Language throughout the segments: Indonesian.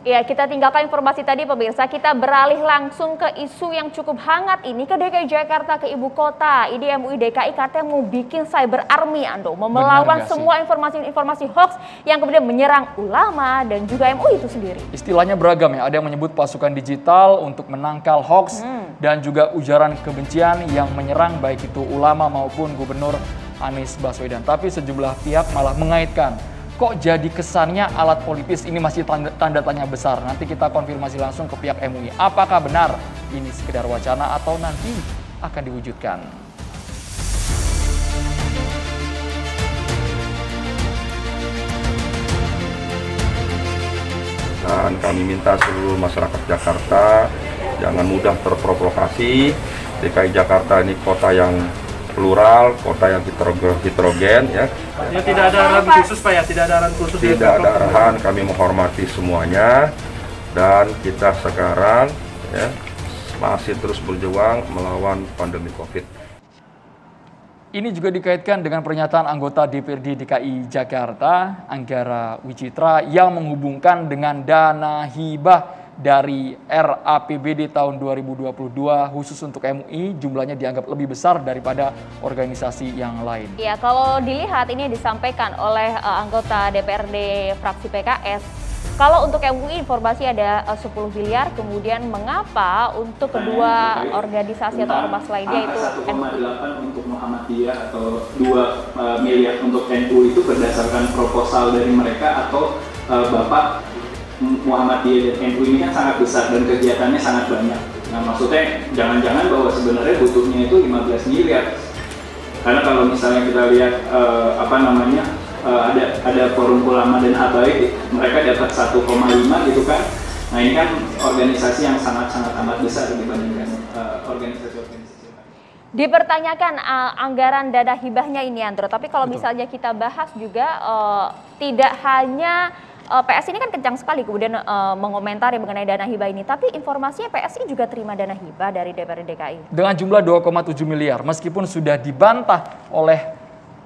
Ya, kita tinggalkan informasi tadi pemirsa. Kita beralih langsung ke isu yang cukup hangat ini ke DKI Jakarta, ke ibu kota. Ini MUI DKI katanya mau bikin cyber army Ando, melawan semua informasi-informasi hoax yang kemudian menyerang ulama dan juga MUI itu sendiri. Istilahnya beragam ya. Ada yang menyebut pasukan digital untuk menangkal hoax hmm. dan juga ujaran kebencian yang menyerang baik itu ulama maupun gubernur Anies Baswedan. Tapi sejumlah pihak malah mengaitkan kok jadi kesannya alat politis ini masih tanda, tanda tanya besar. Nanti kita konfirmasi langsung ke pihak MUI. Apakah benar ini sekedar wacana atau nanti akan diwujudkan? Dan kami minta seluruh masyarakat Jakarta jangan mudah terprovokasi. DKI Jakarta ini kota yang plural, kota yang heterogen, heterogen ya. ya. Tidak ada arahan khusus Pak ya, tidak ada arahan khusus. Tidak ada arahan, kami menghormati semuanya dan kita sekarang ya masih terus berjuang melawan pandemi Covid. Ini juga dikaitkan dengan pernyataan anggota DPRD DKI Jakarta, Anggara Wicitra, yang menghubungkan dengan dana hibah dari RAPBD tahun 2022 khusus untuk MUI jumlahnya dianggap lebih besar daripada organisasi yang lain. Ya, kalau dilihat ini disampaikan oleh uh, anggota DPRD fraksi PKS kalau untuk MUI informasi ada eh, uh, 10 miliar, kemudian mengapa untuk kedua organisasi atau ormas lainnya itu 1,8 untuk Muhammadiyah atau 2 eh, miliar untuk NU itu berdasarkan proposal dari mereka atau Bapak Muhammad dan NU ini kan sangat besar dan kegiatannya sangat banyak. Nah maksudnya jangan-jangan bahwa sebenarnya butuhnya itu 15 miliar. Karena kalau misalnya kita lihat uh, apa namanya uh, ada ada forum ulama dan abai mereka dapat 1,5 gitu kan. Nah ini kan organisasi yang sangat-sangat amat besar dibandingkan eh, organisasi organisasi Uh, Dipertanyakan uh, anggaran dana hibahnya ini Andro, tapi kalau misalnya kita bahas juga uh, tidak hanya uh, eh, PSI ini kan kencang sekali kemudian uh, mengomentari mengenai dana hibah ini. Tapi informasinya PSI juga terima dana hibah dari DPRD DKI. Dengan jumlah 2,7 miliar meskipun sudah dibantah oleh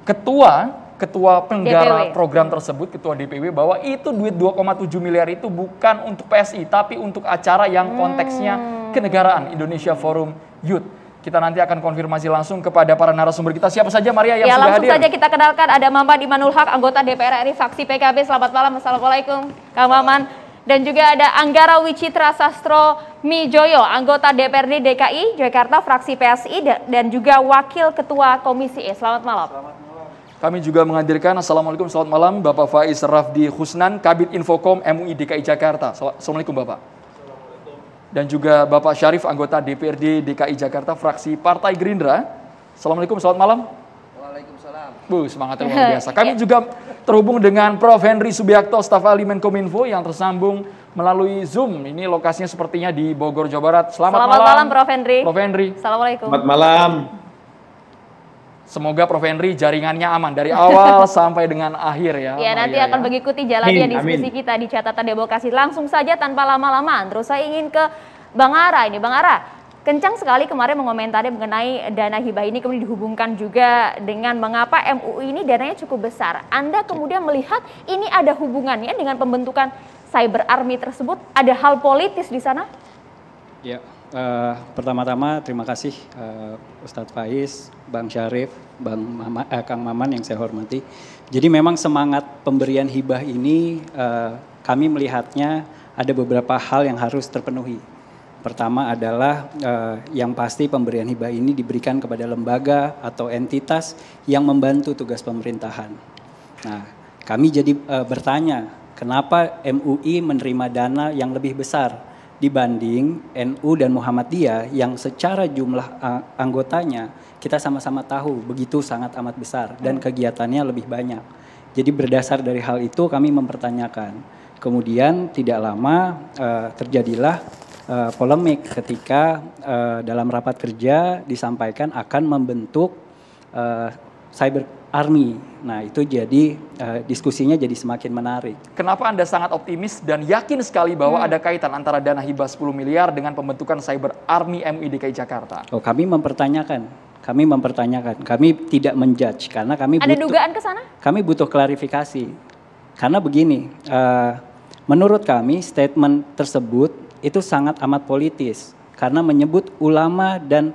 ketua ketua penggara DPW. program tersebut, ketua DPW bahwa itu duit 2,7 miliar itu bukan untuk PSI tapi untuk acara yang konteksnya hmm. kenegaraan Indonesia Forum Youth. Kita nanti akan konfirmasi langsung kepada para narasumber kita. Siapa saja Maria yang ya, sudah langsung saja kita kenalkan ada Maman Imanul Haq, anggota DPR RI fraksi PKB. Selamat malam. Assalamualaikum Kang Maman. Dan juga ada Anggara Wicitra Sastro Mijoyo, anggota DPRD DKI Jakarta fraksi PSI dan juga wakil ketua Komisi E. Selamat malam. Selamat malam. Kami juga menghadirkan Assalamualaikum selamat malam Bapak Faiz Rafdi Husnan, Kabit Infokom MUI DKI Jakarta. Assalamualaikum Bapak dan juga Bapak Syarif anggota DPRD DKI Jakarta fraksi Partai Gerindra. Assalamualaikum, selamat malam. Waalaikumsalam. Bu, semangat yang luar biasa. Kami juga terhubung dengan Prof. Henry Subiakto, staf ahli Menkominfo yang tersambung melalui Zoom. Ini lokasinya sepertinya di Bogor, Jawa Barat. Selamat, selamat malam. malam, Prof. Henry. Prof. Henry. Assalamualaikum. Selamat malam. Semoga Prof. Henry jaringannya aman dari awal sampai dengan akhir ya. Ya, oh, nanti iya, akan ya. mengikuti jalannya diskusi amin. kita di catatan demokrasi. Langsung saja tanpa lama-lama. Terus saya ingin ke Bang Ara ini. Bang Ara, kencang sekali kemarin mengomentari mengenai dana hibah ini kemudian dihubungkan juga dengan mengapa MUI ini dananya cukup besar. Anda kemudian melihat ini ada hubungannya dengan pembentukan cyber army tersebut? Ada hal politis di sana? Ya, uh, pertama-tama terima kasih uh, Ustadz Faiz, Bang Syarif, Bang Mama, eh, Kang Maman yang saya hormati. Jadi memang semangat pemberian hibah ini uh, kami melihatnya ada beberapa hal yang harus terpenuhi. Pertama adalah uh, yang pasti pemberian hibah ini diberikan kepada lembaga atau entitas yang membantu tugas pemerintahan. Nah, kami jadi uh, bertanya, kenapa MUI menerima dana yang lebih besar dibanding NU dan Muhammadiyah yang secara jumlah anggotanya kita sama-sama tahu begitu sangat amat besar dan kegiatannya lebih banyak. Jadi berdasar dari hal itu kami mempertanyakan. Kemudian tidak lama uh, terjadilah uh, polemik ketika uh, dalam rapat kerja disampaikan akan membentuk uh, cyber Army. Nah, itu jadi uh, diskusinya jadi semakin menarik. Kenapa Anda sangat optimis dan yakin sekali bahwa hmm. ada kaitan antara dana hibah 10 miliar dengan pembentukan Cyber Army MUI DKI Jakarta? Oh, kami mempertanyakan. Kami mempertanyakan. Kami tidak menjudge karena kami Ada butuh, dugaan ke sana? Kami butuh klarifikasi. Karena begini, uh, menurut kami statement tersebut itu sangat amat politis karena menyebut ulama dan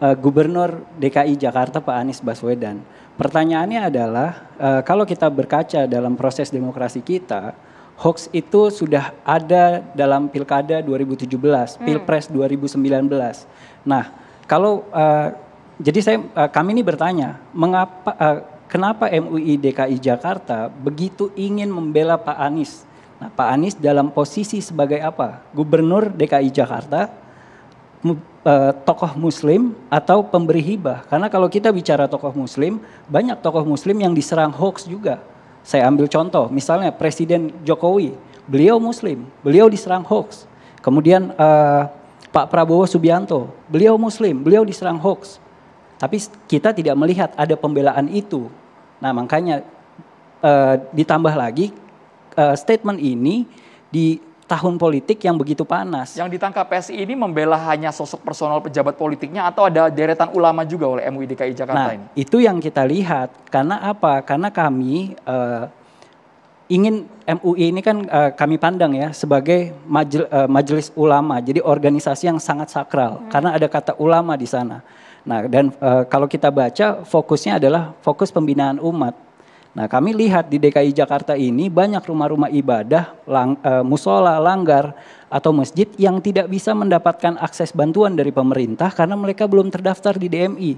uh, Gubernur DKI Jakarta Pak Anies Baswedan. Pertanyaannya adalah e, kalau kita berkaca dalam proses demokrasi kita, hoax itu sudah ada dalam Pilkada 2017, hmm. Pilpres 2019. Nah, kalau e, jadi saya e, kami ini bertanya, mengapa e, kenapa MUI DKI Jakarta begitu ingin membela Pak Anies? Nah, Pak Anies dalam posisi sebagai apa? Gubernur DKI Jakarta Eh, tokoh muslim atau pemberi hibah. Karena kalau kita bicara tokoh muslim, banyak tokoh muslim yang diserang hoax juga. Saya ambil contoh, misalnya Presiden Jokowi, beliau muslim, beliau diserang hoax. Kemudian uh, Pak Prabowo Subianto, beliau muslim, beliau diserang hoax. Tapi kita tidak melihat ada pembelaan itu. Nah, makanya uh, ditambah lagi uh, statement ini di tahun politik yang begitu panas. Yang ditangkap PSI ini membela hanya sosok personal pejabat politiknya atau ada deretan ulama juga oleh MUI DKI Jakarta nah, ini? itu yang kita lihat. Karena apa? Karena kami uh, ingin MUI ini kan uh, kami pandang ya sebagai majel, uh, majelis ulama. Jadi organisasi yang sangat sakral hmm. karena ada kata ulama di sana. Nah, dan uh, kalau kita baca fokusnya adalah fokus pembinaan umat Nah, kami lihat di DKI Jakarta ini banyak rumah-rumah ibadah, lang, e, musola, langgar, atau masjid yang tidak bisa mendapatkan akses bantuan dari pemerintah karena mereka belum terdaftar di DMI.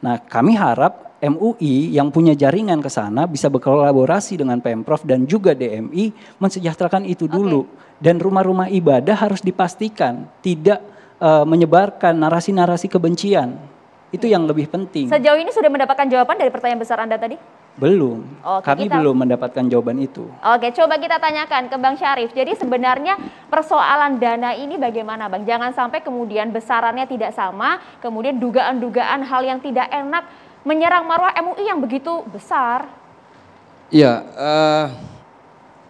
Nah, kami harap MUI yang punya jaringan ke sana bisa berkolaborasi dengan Pemprov dan juga DMI mensejahterakan itu dulu. Okay. Dan rumah-rumah ibadah harus dipastikan tidak e, menyebarkan narasi-narasi kebencian. Itu yang lebih penting. Sejauh ini sudah mendapatkan jawaban dari pertanyaan besar Anda tadi? Belum. Oke, Kami kita... belum mendapatkan jawaban itu. Oke, coba kita tanyakan ke Bang Syarif. Jadi sebenarnya persoalan dana ini bagaimana, Bang? Jangan sampai kemudian besarannya tidak sama, kemudian dugaan-dugaan hal yang tidak enak menyerang marwah MUI yang begitu besar. Iya, uh,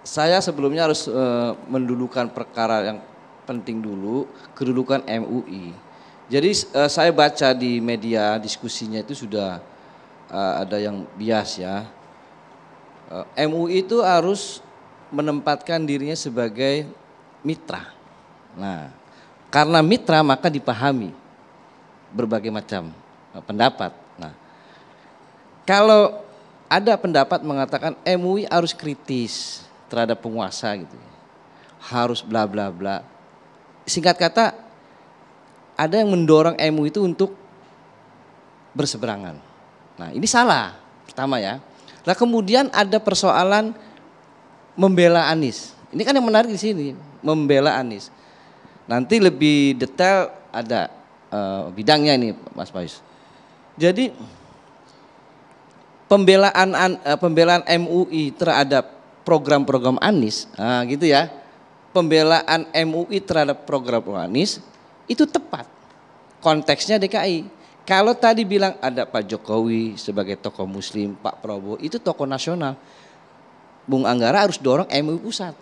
saya sebelumnya harus uh, mendudukan perkara yang penting dulu, kedudukan MUI jadi uh, saya baca di media diskusinya itu sudah uh, ada yang bias ya. Uh, eh, MUI itu harus menempatkan dirinya sebagai mitra. Nah, karena mitra maka dipahami berbagai macam uh, pendapat. Nah, kalau ada pendapat mengatakan MUI harus kritis terhadap penguasa gitu. Ya, harus bla bla bla. Singkat kata ada yang mendorong MU itu untuk berseberangan. Nah ini salah pertama ya. Nah kemudian ada persoalan membela Anis. Ini kan yang menarik di sini membela Anis. Nanti lebih detail ada uh, bidangnya ini Mas Bayus. Jadi pembelaan uh, pembelaan MUI terhadap program-program Anis, nah, gitu ya. Pembelaan MUI terhadap program Anis itu tepat. Konteksnya DKI. Kalau tadi bilang ada Pak Jokowi sebagai tokoh muslim, Pak Prabowo itu tokoh nasional. Bung Anggara harus dorong MUI pusat.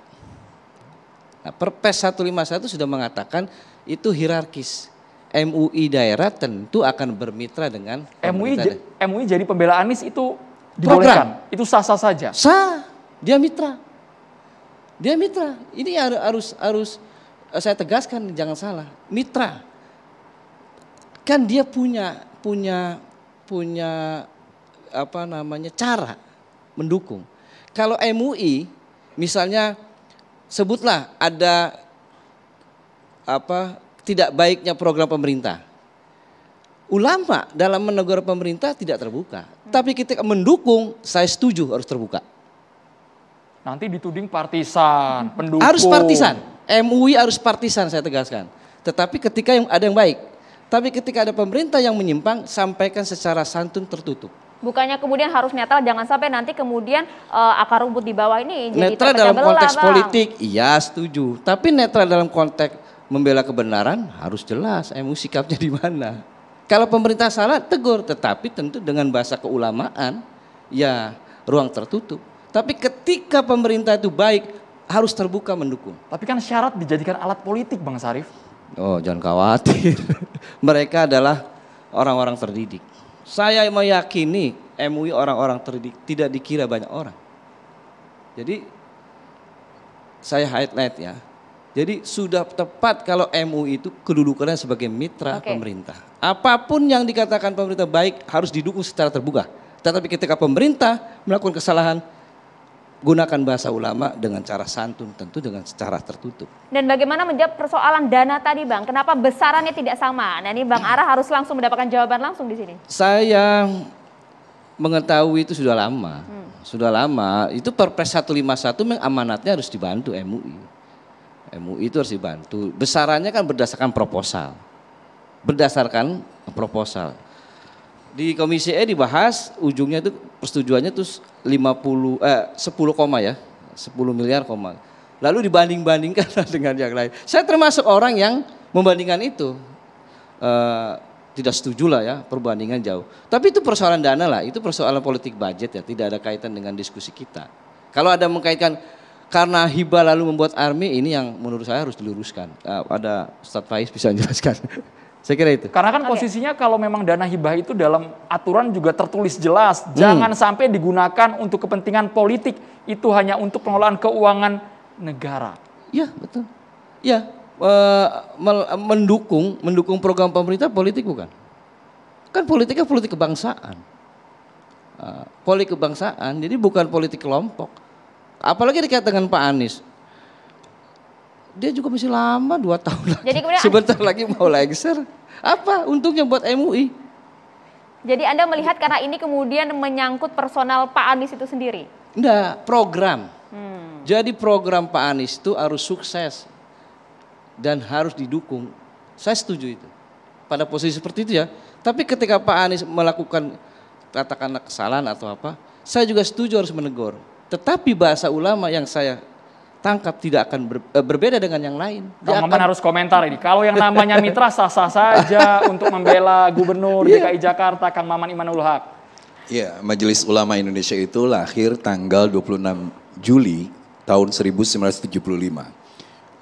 Nah, Perpres 151 sudah mengatakan itu hierarkis. MUI daerah tentu akan bermitra dengan MUI MUI jadi pembela Anies itu dibolehkan. Program. Itu sah-sah saja. Sah. Dia mitra. Dia mitra. Ini harus harus Eh, saya tegaskan jangan salah, mitra. Kan dia punya punya punya apa namanya cara mendukung. Kalau MUI misalnya sebutlah ada apa tidak baiknya program pemerintah. Ulama dalam menegur pemerintah tidak terbuka, tapi ketika mendukung saya setuju harus terbuka. Nanti dituding partisan, pendukung. Harus partisan. MUI harus partisan saya tegaskan. Tetapi ketika yang ada yang baik, tapi ketika ada pemerintah yang menyimpang, sampaikan secara santun tertutup. Bukannya kemudian harus netral, jangan sampai nanti kemudian uh, akar rumput di bawah ini jadi netral dalam konteks lah, politik, iya setuju. Tapi netral dalam konteks membela kebenaran harus jelas MU sikapnya di mana. Kalau pemerintah salah tegur, tetapi tentu dengan bahasa keulamaan, ya ruang tertutup. Tapi ketika pemerintah itu baik, harus terbuka mendukung. Tapi kan syarat dijadikan alat politik Bang Sarif. Oh jangan khawatir, mereka adalah orang-orang terdidik. Saya meyakini MUI orang-orang terdidik tidak dikira banyak orang. Jadi saya highlight ya. Jadi sudah tepat kalau MUI itu kedudukannya sebagai mitra okay. pemerintah. Apapun yang dikatakan pemerintah baik harus didukung secara terbuka. Tetapi ketika pemerintah melakukan kesalahan, gunakan bahasa ulama dengan cara santun, tentu dengan secara tertutup. Dan bagaimana menjawab persoalan dana tadi, Bang? Kenapa besarannya tidak sama? Nah, ini Bang Ara harus langsung mendapatkan jawaban langsung di sini. Saya mengetahui itu sudah lama. Hmm. Sudah lama. Itu Perpres 151 amanatnya harus dibantu MUI. MUI itu harus dibantu. Besarannya kan berdasarkan proposal. Berdasarkan proposal. Di komisi E dibahas ujungnya itu persetujuannya tuh 50 eh 10 koma ya. 10 miliar koma. Lalu dibanding-bandingkan dengan yang lain. Saya termasuk orang yang membandingkan itu. Eh, tidak setuju lah ya perbandingan jauh. Tapi itu persoalan dana lah, itu persoalan politik budget ya, tidak ada kaitan dengan diskusi kita. Kalau ada mengkaitkan karena hibah lalu membuat army ini yang menurut saya harus diluruskan. Eh, ada Ustadz Faiz bisa jelaskan. Saya kira itu. Karena kan okay. posisinya kalau memang dana hibah itu dalam aturan juga tertulis jelas, hmm. jangan sampai digunakan untuk kepentingan politik, itu hanya untuk pengelolaan keuangan negara. Iya, betul. Iya, e, mendukung mendukung program pemerintah politik bukan? Kan politiknya politik kebangsaan. E, politik kebangsaan, jadi bukan politik kelompok. Apalagi dikaitkan dengan Pak Anies dia juga masih lama dua tahun lagi. Jadi kemudian sebentar lagi mau lengser. Apa untungnya buat MUI? Jadi Anda melihat karena ini kemudian menyangkut personal Pak Anies itu sendiri? Enggak, program. Hmm. Jadi program Pak Anies itu harus sukses dan harus didukung. Saya setuju itu. Pada posisi seperti itu ya. Tapi ketika Pak Anies melakukan katakanlah kesalahan atau apa, saya juga setuju harus menegur. Tetapi bahasa ulama yang saya tangkap tidak akan ber, eh, berbeda dengan yang lain. Dia akan... harus komentar ini. Kalau yang namanya mitra sah-sah saja untuk membela gubernur yeah. DKI Jakarta Kang Maman Imanul Haq. yeah, Majelis Ulama Indonesia itu lahir tanggal 26 Juli tahun 1975.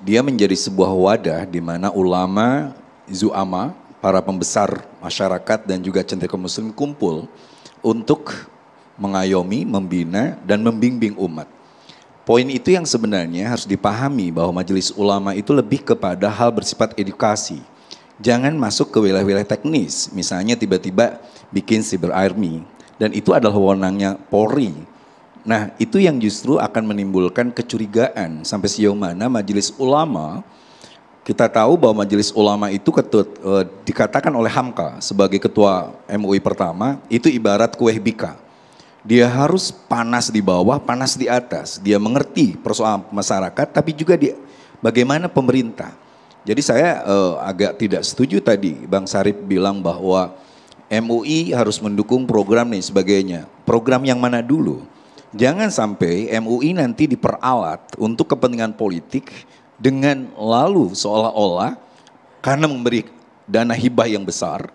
Dia menjadi sebuah wadah di mana ulama, zuama, para pembesar masyarakat dan juga cendekiawan muslim kumpul untuk mengayomi, membina dan membimbing umat. Poin itu yang sebenarnya harus dipahami bahwa majelis ulama itu lebih kepada hal bersifat edukasi. Jangan masuk ke wilayah-wilayah teknis, misalnya tiba-tiba bikin cyber army dan itu adalah wewenangnya Polri. Nah, itu yang justru akan menimbulkan kecurigaan sampai sejauh mana majelis ulama kita tahu bahwa majelis ulama itu ketut, e, dikatakan oleh Hamka sebagai ketua MUI pertama itu ibarat kue bika dia harus panas di bawah, panas di atas. Dia mengerti persoalan masyarakat, tapi juga dia bagaimana pemerintah. Jadi saya uh, agak tidak setuju tadi Bang Sarip bilang bahwa MUI harus mendukung program nih sebagainya. Program yang mana dulu? Jangan sampai MUI nanti diperalat untuk kepentingan politik dengan lalu seolah-olah karena memberi dana hibah yang besar,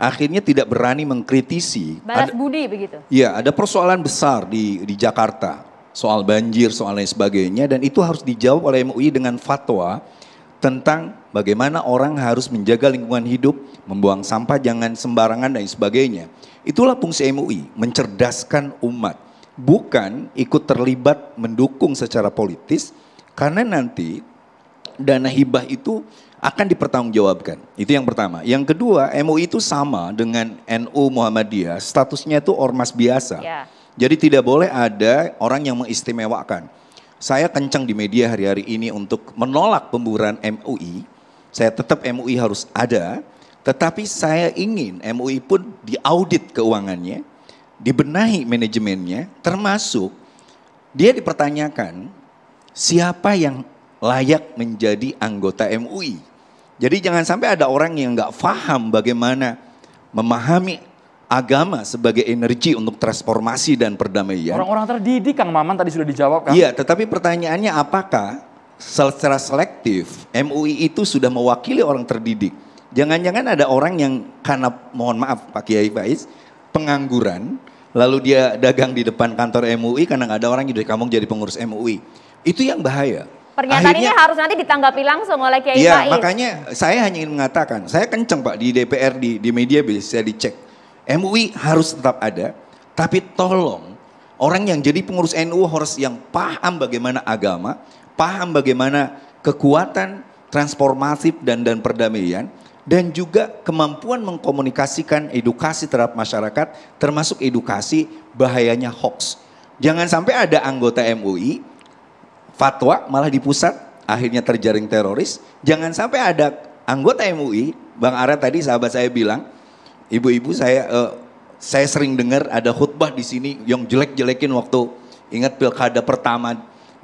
akhirnya tidak berani mengkritisi. Balas ada, budi begitu. Iya, ada persoalan besar di di Jakarta soal banjir, soal lain sebagainya dan itu harus dijawab oleh MUI dengan fatwa tentang bagaimana orang harus menjaga lingkungan hidup, membuang sampah jangan sembarangan dan sebagainya. Itulah fungsi MUI, mencerdaskan umat, bukan ikut terlibat mendukung secara politis karena nanti dana hibah itu akan dipertanggungjawabkan. Itu yang pertama. Yang kedua, MUI itu sama dengan NU Muhammadiyah, statusnya itu ormas biasa. Yeah. Jadi tidak boleh ada orang yang mengistimewakan. Saya kencang di media hari-hari ini untuk menolak pembubaran MUI. Saya tetap MUI harus ada, tetapi saya ingin MUI pun diaudit keuangannya, dibenahi manajemennya, termasuk dia dipertanyakan siapa yang layak menjadi anggota MUI. Jadi jangan sampai ada orang yang nggak paham bagaimana memahami agama sebagai energi untuk transformasi dan perdamaian. Orang-orang terdidik Kang Maman tadi sudah dijawab kan? Iya, tetapi pertanyaannya apakah secara selektif MUI itu sudah mewakili orang terdidik? Jangan-jangan ada orang yang karena mohon maaf Pak Kiai Faiz pengangguran lalu dia dagang di depan kantor MUI karena nggak ada orang di kampung jadi pengurus MUI. Itu yang bahaya. Pernyataan Akhirnya, ini harus nanti ditanggapi langsung oleh Kiai Iya, makanya saya hanya ingin mengatakan, saya kenceng Pak di DPR di di media bisa dicek. MUI harus tetap ada, tapi tolong orang yang jadi pengurus NU harus yang paham bagaimana agama, paham bagaimana kekuatan transformatif dan dan perdamaian dan juga kemampuan mengkomunikasikan edukasi terhadap masyarakat termasuk edukasi bahayanya hoax. Jangan sampai ada anggota MUI fatwa malah di pusat akhirnya terjaring teroris. Jangan sampai ada anggota MUI, Bang Ara tadi sahabat saya bilang, ibu-ibu saya uh, saya sering dengar ada khutbah di sini yang jelek-jelekin waktu ingat pilkada pertama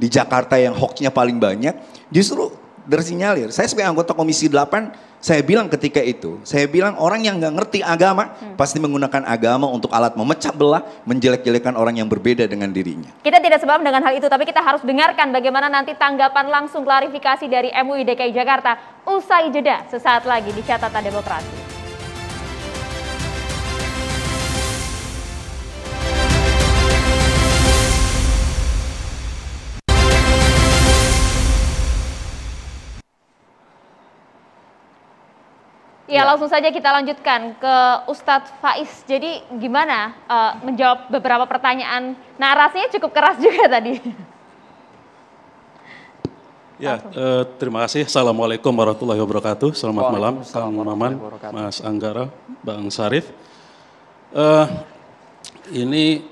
di Jakarta yang hoaxnya paling banyak, justru tersinyalir. Saya sebagai anggota Komisi 8 saya bilang ketika itu, saya bilang orang yang nggak ngerti agama hmm. pasti menggunakan agama untuk alat memecah belah, menjelek-jelekan orang yang berbeda dengan dirinya. Kita tidak sebab dengan hal itu, tapi kita harus dengarkan bagaimana nanti tanggapan langsung klarifikasi dari MUI DKI Jakarta usai jeda sesaat lagi di catatan demokrasi. Ya, iya ya langsung saja kita lanjutkan ke Ustadz Faiz. Jadi gimana uh, menjawab beberapa pertanyaan narasinya cukup keras juga tadi. Ya, eh, terima kasih. Assalamualaikum warahmatullahi wabarakatuh. Selamat malam, Kang Maman, Mas Anggara, Bang Sarif. Eh, ini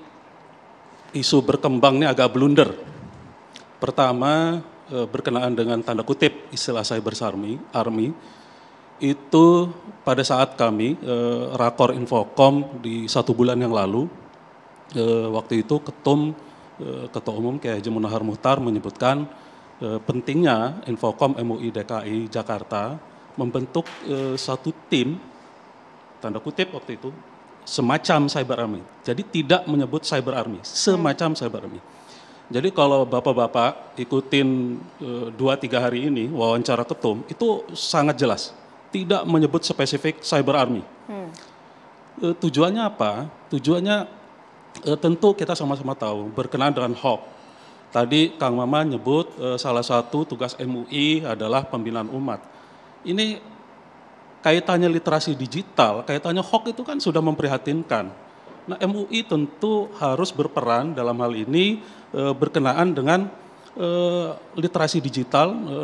isu berkembang ini agak blunder. Pertama, eh, berkenaan dengan tanda kutip istilah saya army, army itu pada saat kami eh, rakor infokom di satu bulan yang lalu, eh, waktu itu ketum eh, ketua umum kayak Haji Munahar Muhtar menyebutkan eh, pentingnya infokom MUI DKI Jakarta membentuk eh, satu tim tanda kutip waktu itu semacam cyber army. Jadi tidak menyebut cyber army, semacam cyber army. Jadi kalau bapak-bapak ikutin eh, dua tiga hari ini wawancara ketum itu sangat jelas tidak menyebut spesifik cyber army. Hmm. Uh, tujuannya apa? Tujuannya uh, tentu kita sama-sama tahu berkenaan dengan hoax. Tadi Kang Mama nyebut uh, salah satu tugas MUI adalah pembinaan umat. Ini kaitannya literasi digital, kaitannya hoax itu kan sudah memprihatinkan. Nah MUI tentu harus berperan dalam hal ini e, berkenaan dengan e, literasi digital, e,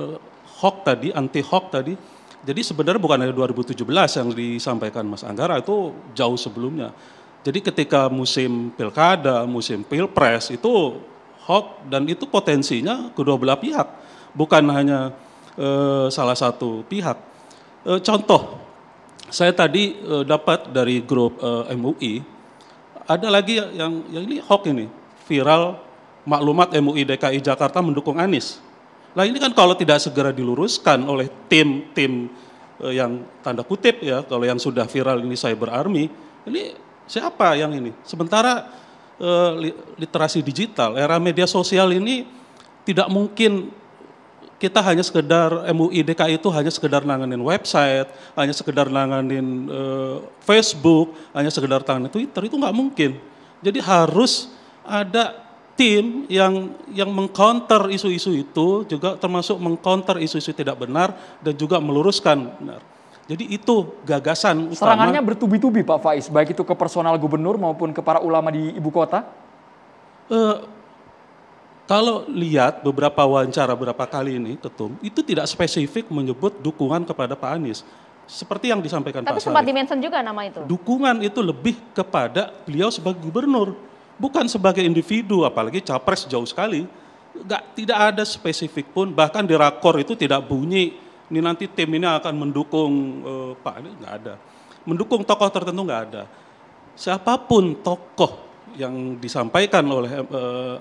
hoax tadi, anti hoax tadi, jadi sebenarnya bukan dari 2017 yang disampaikan Mas Anggara itu jauh sebelumnya. Jadi ketika musim pilkada, musim pilpres itu hoax dan itu potensinya kedua belah pihak, bukan hanya e, salah satu pihak. E, contoh, saya tadi e, dapat dari grup e, MUI ada lagi yang, yang ini hoax ini viral maklumat MUI DKI Jakarta mendukung Anies Nah ini kan kalau tidak segera diluruskan oleh tim-tim eh, yang tanda kutip ya, kalau yang sudah viral ini cyber army, ini siapa yang ini? Sementara eh, literasi digital, era media sosial ini tidak mungkin kita hanya sekedar MUI DKI itu hanya sekedar nanganin website, hanya sekedar nanganin uh, Facebook, hanya sekedar tangan Twitter itu nggak mungkin. Jadi harus ada tim yang yang mengcounter isu-isu itu juga termasuk mengcounter isu-isu tidak benar dan juga meluruskan benar. Jadi itu gagasan utama. Serangannya bertubi-tubi Pak Faiz, baik itu ke personal gubernur maupun ke para ulama di ibu kota? Uh, kalau lihat beberapa wawancara beberapa kali ini, Ketum, itu tidak spesifik menyebut dukungan kepada Pak Anies. Seperti yang disampaikan Tapi Pak Tapi sempat dimention juga nama itu. Dukungan itu lebih kepada beliau sebagai gubernur Bukan sebagai individu, apalagi capres jauh sekali. Gak, tidak ada spesifik pun, bahkan di rakor itu tidak bunyi. Ini nanti tim ini akan mendukung eh, Pak, ini nggak ada. Mendukung tokoh tertentu nggak ada. Siapapun tokoh yang disampaikan oleh eh,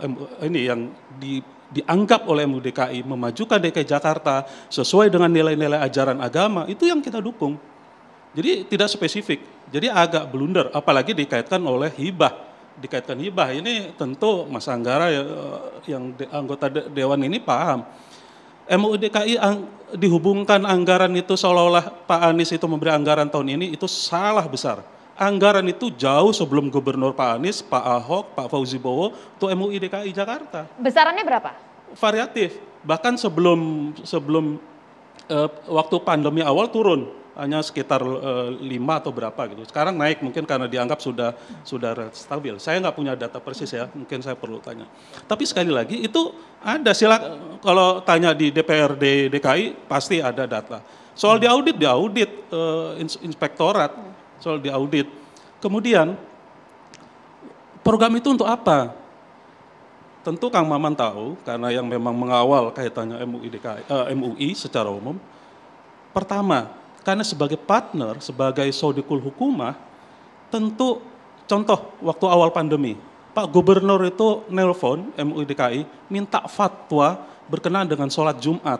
ini yang di, dianggap oleh MUDKI memajukan DKI Jakarta sesuai dengan nilai-nilai ajaran agama itu yang kita dukung. Jadi tidak spesifik. Jadi agak blunder apalagi dikaitkan oleh hibah dikaitkan hibah ini tentu Mas Anggara eh, yang anggota dewan ini paham. MUI DKI ang, dihubungkan anggaran itu seolah-olah Pak Anies itu memberi anggaran tahun ini itu salah besar. Anggaran itu jauh sebelum Gubernur Pak Anies, Pak Ahok, Pak Fauzi Bowo tuh MUI DKI Jakarta. Besarannya berapa? Variatif. Bahkan sebelum sebelum uh, waktu pandemi awal turun hanya sekitar eh, lima atau berapa gitu. Sekarang naik mungkin karena dianggap sudah sudah stabil. Saya nggak punya data persis ya, mungkin saya perlu tanya. Tapi sekali lagi itu ada sila kalau tanya di DPRD DKI pasti ada data. Soal diaudit diaudit e, inspektorat, soal diaudit. Kemudian program itu untuk apa? Tentu Kang Maman tahu karena yang memang mengawal kaitannya MUI DKI, e, eh, MUI secara umum. Pertama, karena sebagai partner, sebagai sodikul hukumah, tentu contoh waktu awal pandemi, Pak Gubernur itu nelpon MUI DKI minta fatwa berkenaan dengan sholat Jumat,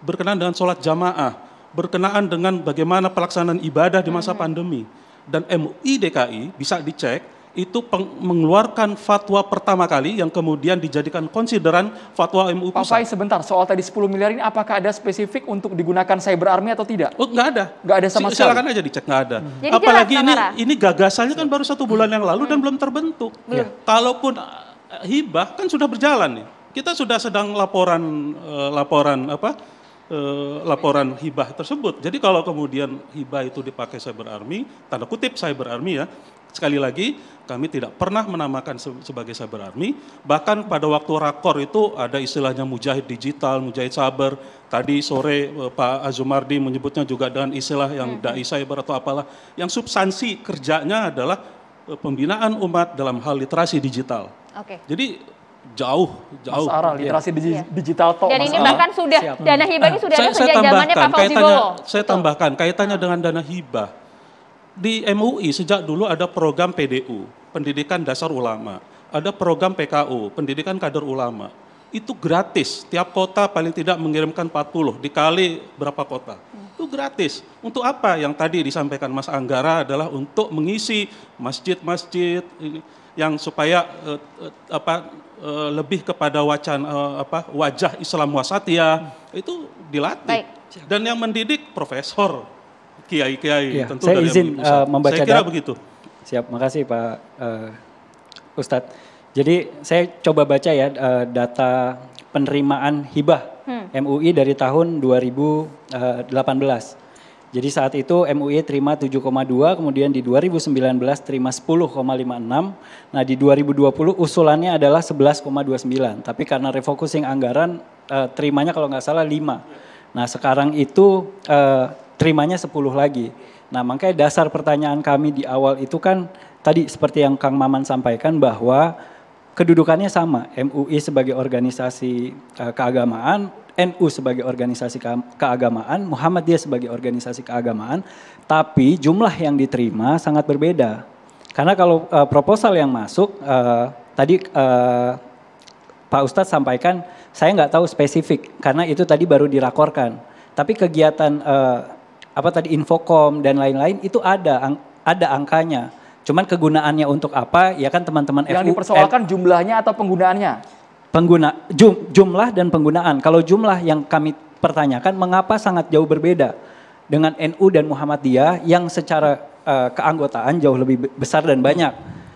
berkenaan dengan sholat jamaah, berkenaan dengan bagaimana pelaksanaan ibadah di masa hmm. pandemi. Dan MUI DKI bisa dicek itu mengeluarkan fatwa pertama kali yang kemudian dijadikan konsideran fatwa MUI Pak Fai, sebentar, soal tadi 10 miliar ini apakah ada spesifik untuk digunakan cyber army atau tidak? Oh, nggak ada. Nggak ada sama sekali? Silakan aja dicek, nggak ada. Hmm. Jadi Apalagi jelas, ini, ini gagasannya kan baru satu bulan yang lalu hmm. dan belum terbentuk. Ya. Kalaupun eh, hibah kan sudah berjalan nih. Kita sudah sedang laporan uh, laporan apa eh, laporan hibah tersebut. Jadi kalau kemudian hibah itu dipakai cyber army, tanda kutip cyber army ya, Sekali lagi, kami tidak pernah menamakan sebagai cyber army. Bahkan pada waktu rakor itu ada istilahnya mujahid digital, mujahid cyber. Tadi sore eh, Pak Azumardi menyebutnya juga dengan istilah yang hmm. dai cyber atau apalah. Yang substansi kerjanya adalah eh, pembinaan umat dalam hal literasi digital. Oke. Jadi jauh jauh Mas Ara, literasi ya. digital tok dan ini bahkan sudah Siap. dana hibah ini sudah saya, ada sejak zamannya Pak Fauzi saya tambahkan kaitannya dengan dana hibah di MUI sejak dulu ada program PDU, Pendidikan Dasar Ulama. Ada program PKU, Pendidikan Kader Ulama. Itu gratis, tiap kota paling tidak mengirimkan 40, dikali berapa kota. Itu gratis. Untuk apa yang tadi disampaikan Mas Anggara adalah untuk mengisi masjid-masjid yang supaya eh, eh, apa eh, lebih kepada wacan eh, apa wajah Islam wasatiyah itu dilatih. Baik. Dan yang mendidik profesor, kiai-kiai. Ya, tentu saya dari izin uh, membaca saya kira begitu. Siap, makasih Pak uh, Ustadz. Jadi saya coba baca ya uh, data penerimaan hibah hmm. MUI dari tahun 2018. Jadi saat itu MUI terima 7,2, kemudian di 2019 terima 10,56. Nah di 2020 usulannya adalah 11,29, tapi karena refocusing anggaran uh, terimanya kalau nggak salah 5. Nah sekarang itu uh, terimanya 10 lagi. Nah, makanya dasar pertanyaan kami di awal itu kan tadi seperti yang Kang Maman sampaikan bahwa kedudukannya sama, MUI sebagai organisasi eh, keagamaan, NU sebagai organisasi keagamaan, keagamaan, Muhammadiyah sebagai organisasi keagamaan, tapi jumlah yang diterima sangat berbeda. Karena kalau uh, proposal yang masuk uh, tadi uh, Pak Ustadz sampaikan, saya nggak tahu spesifik karena itu tadi baru dirakorkan. Tapi kegiatan uh, apa tadi Infocom dan lain-lain itu ada ang, ada angkanya. Cuman kegunaannya untuk apa? Ya kan teman-teman FU. Yang dipersoalkan eh, jumlahnya atau penggunaannya? Pengguna jum, jumlah dan penggunaan. Kalau jumlah yang kami pertanyakan mengapa sangat jauh berbeda dengan NU dan Muhammadiyah yang secara uh, keanggotaan jauh lebih besar dan banyak.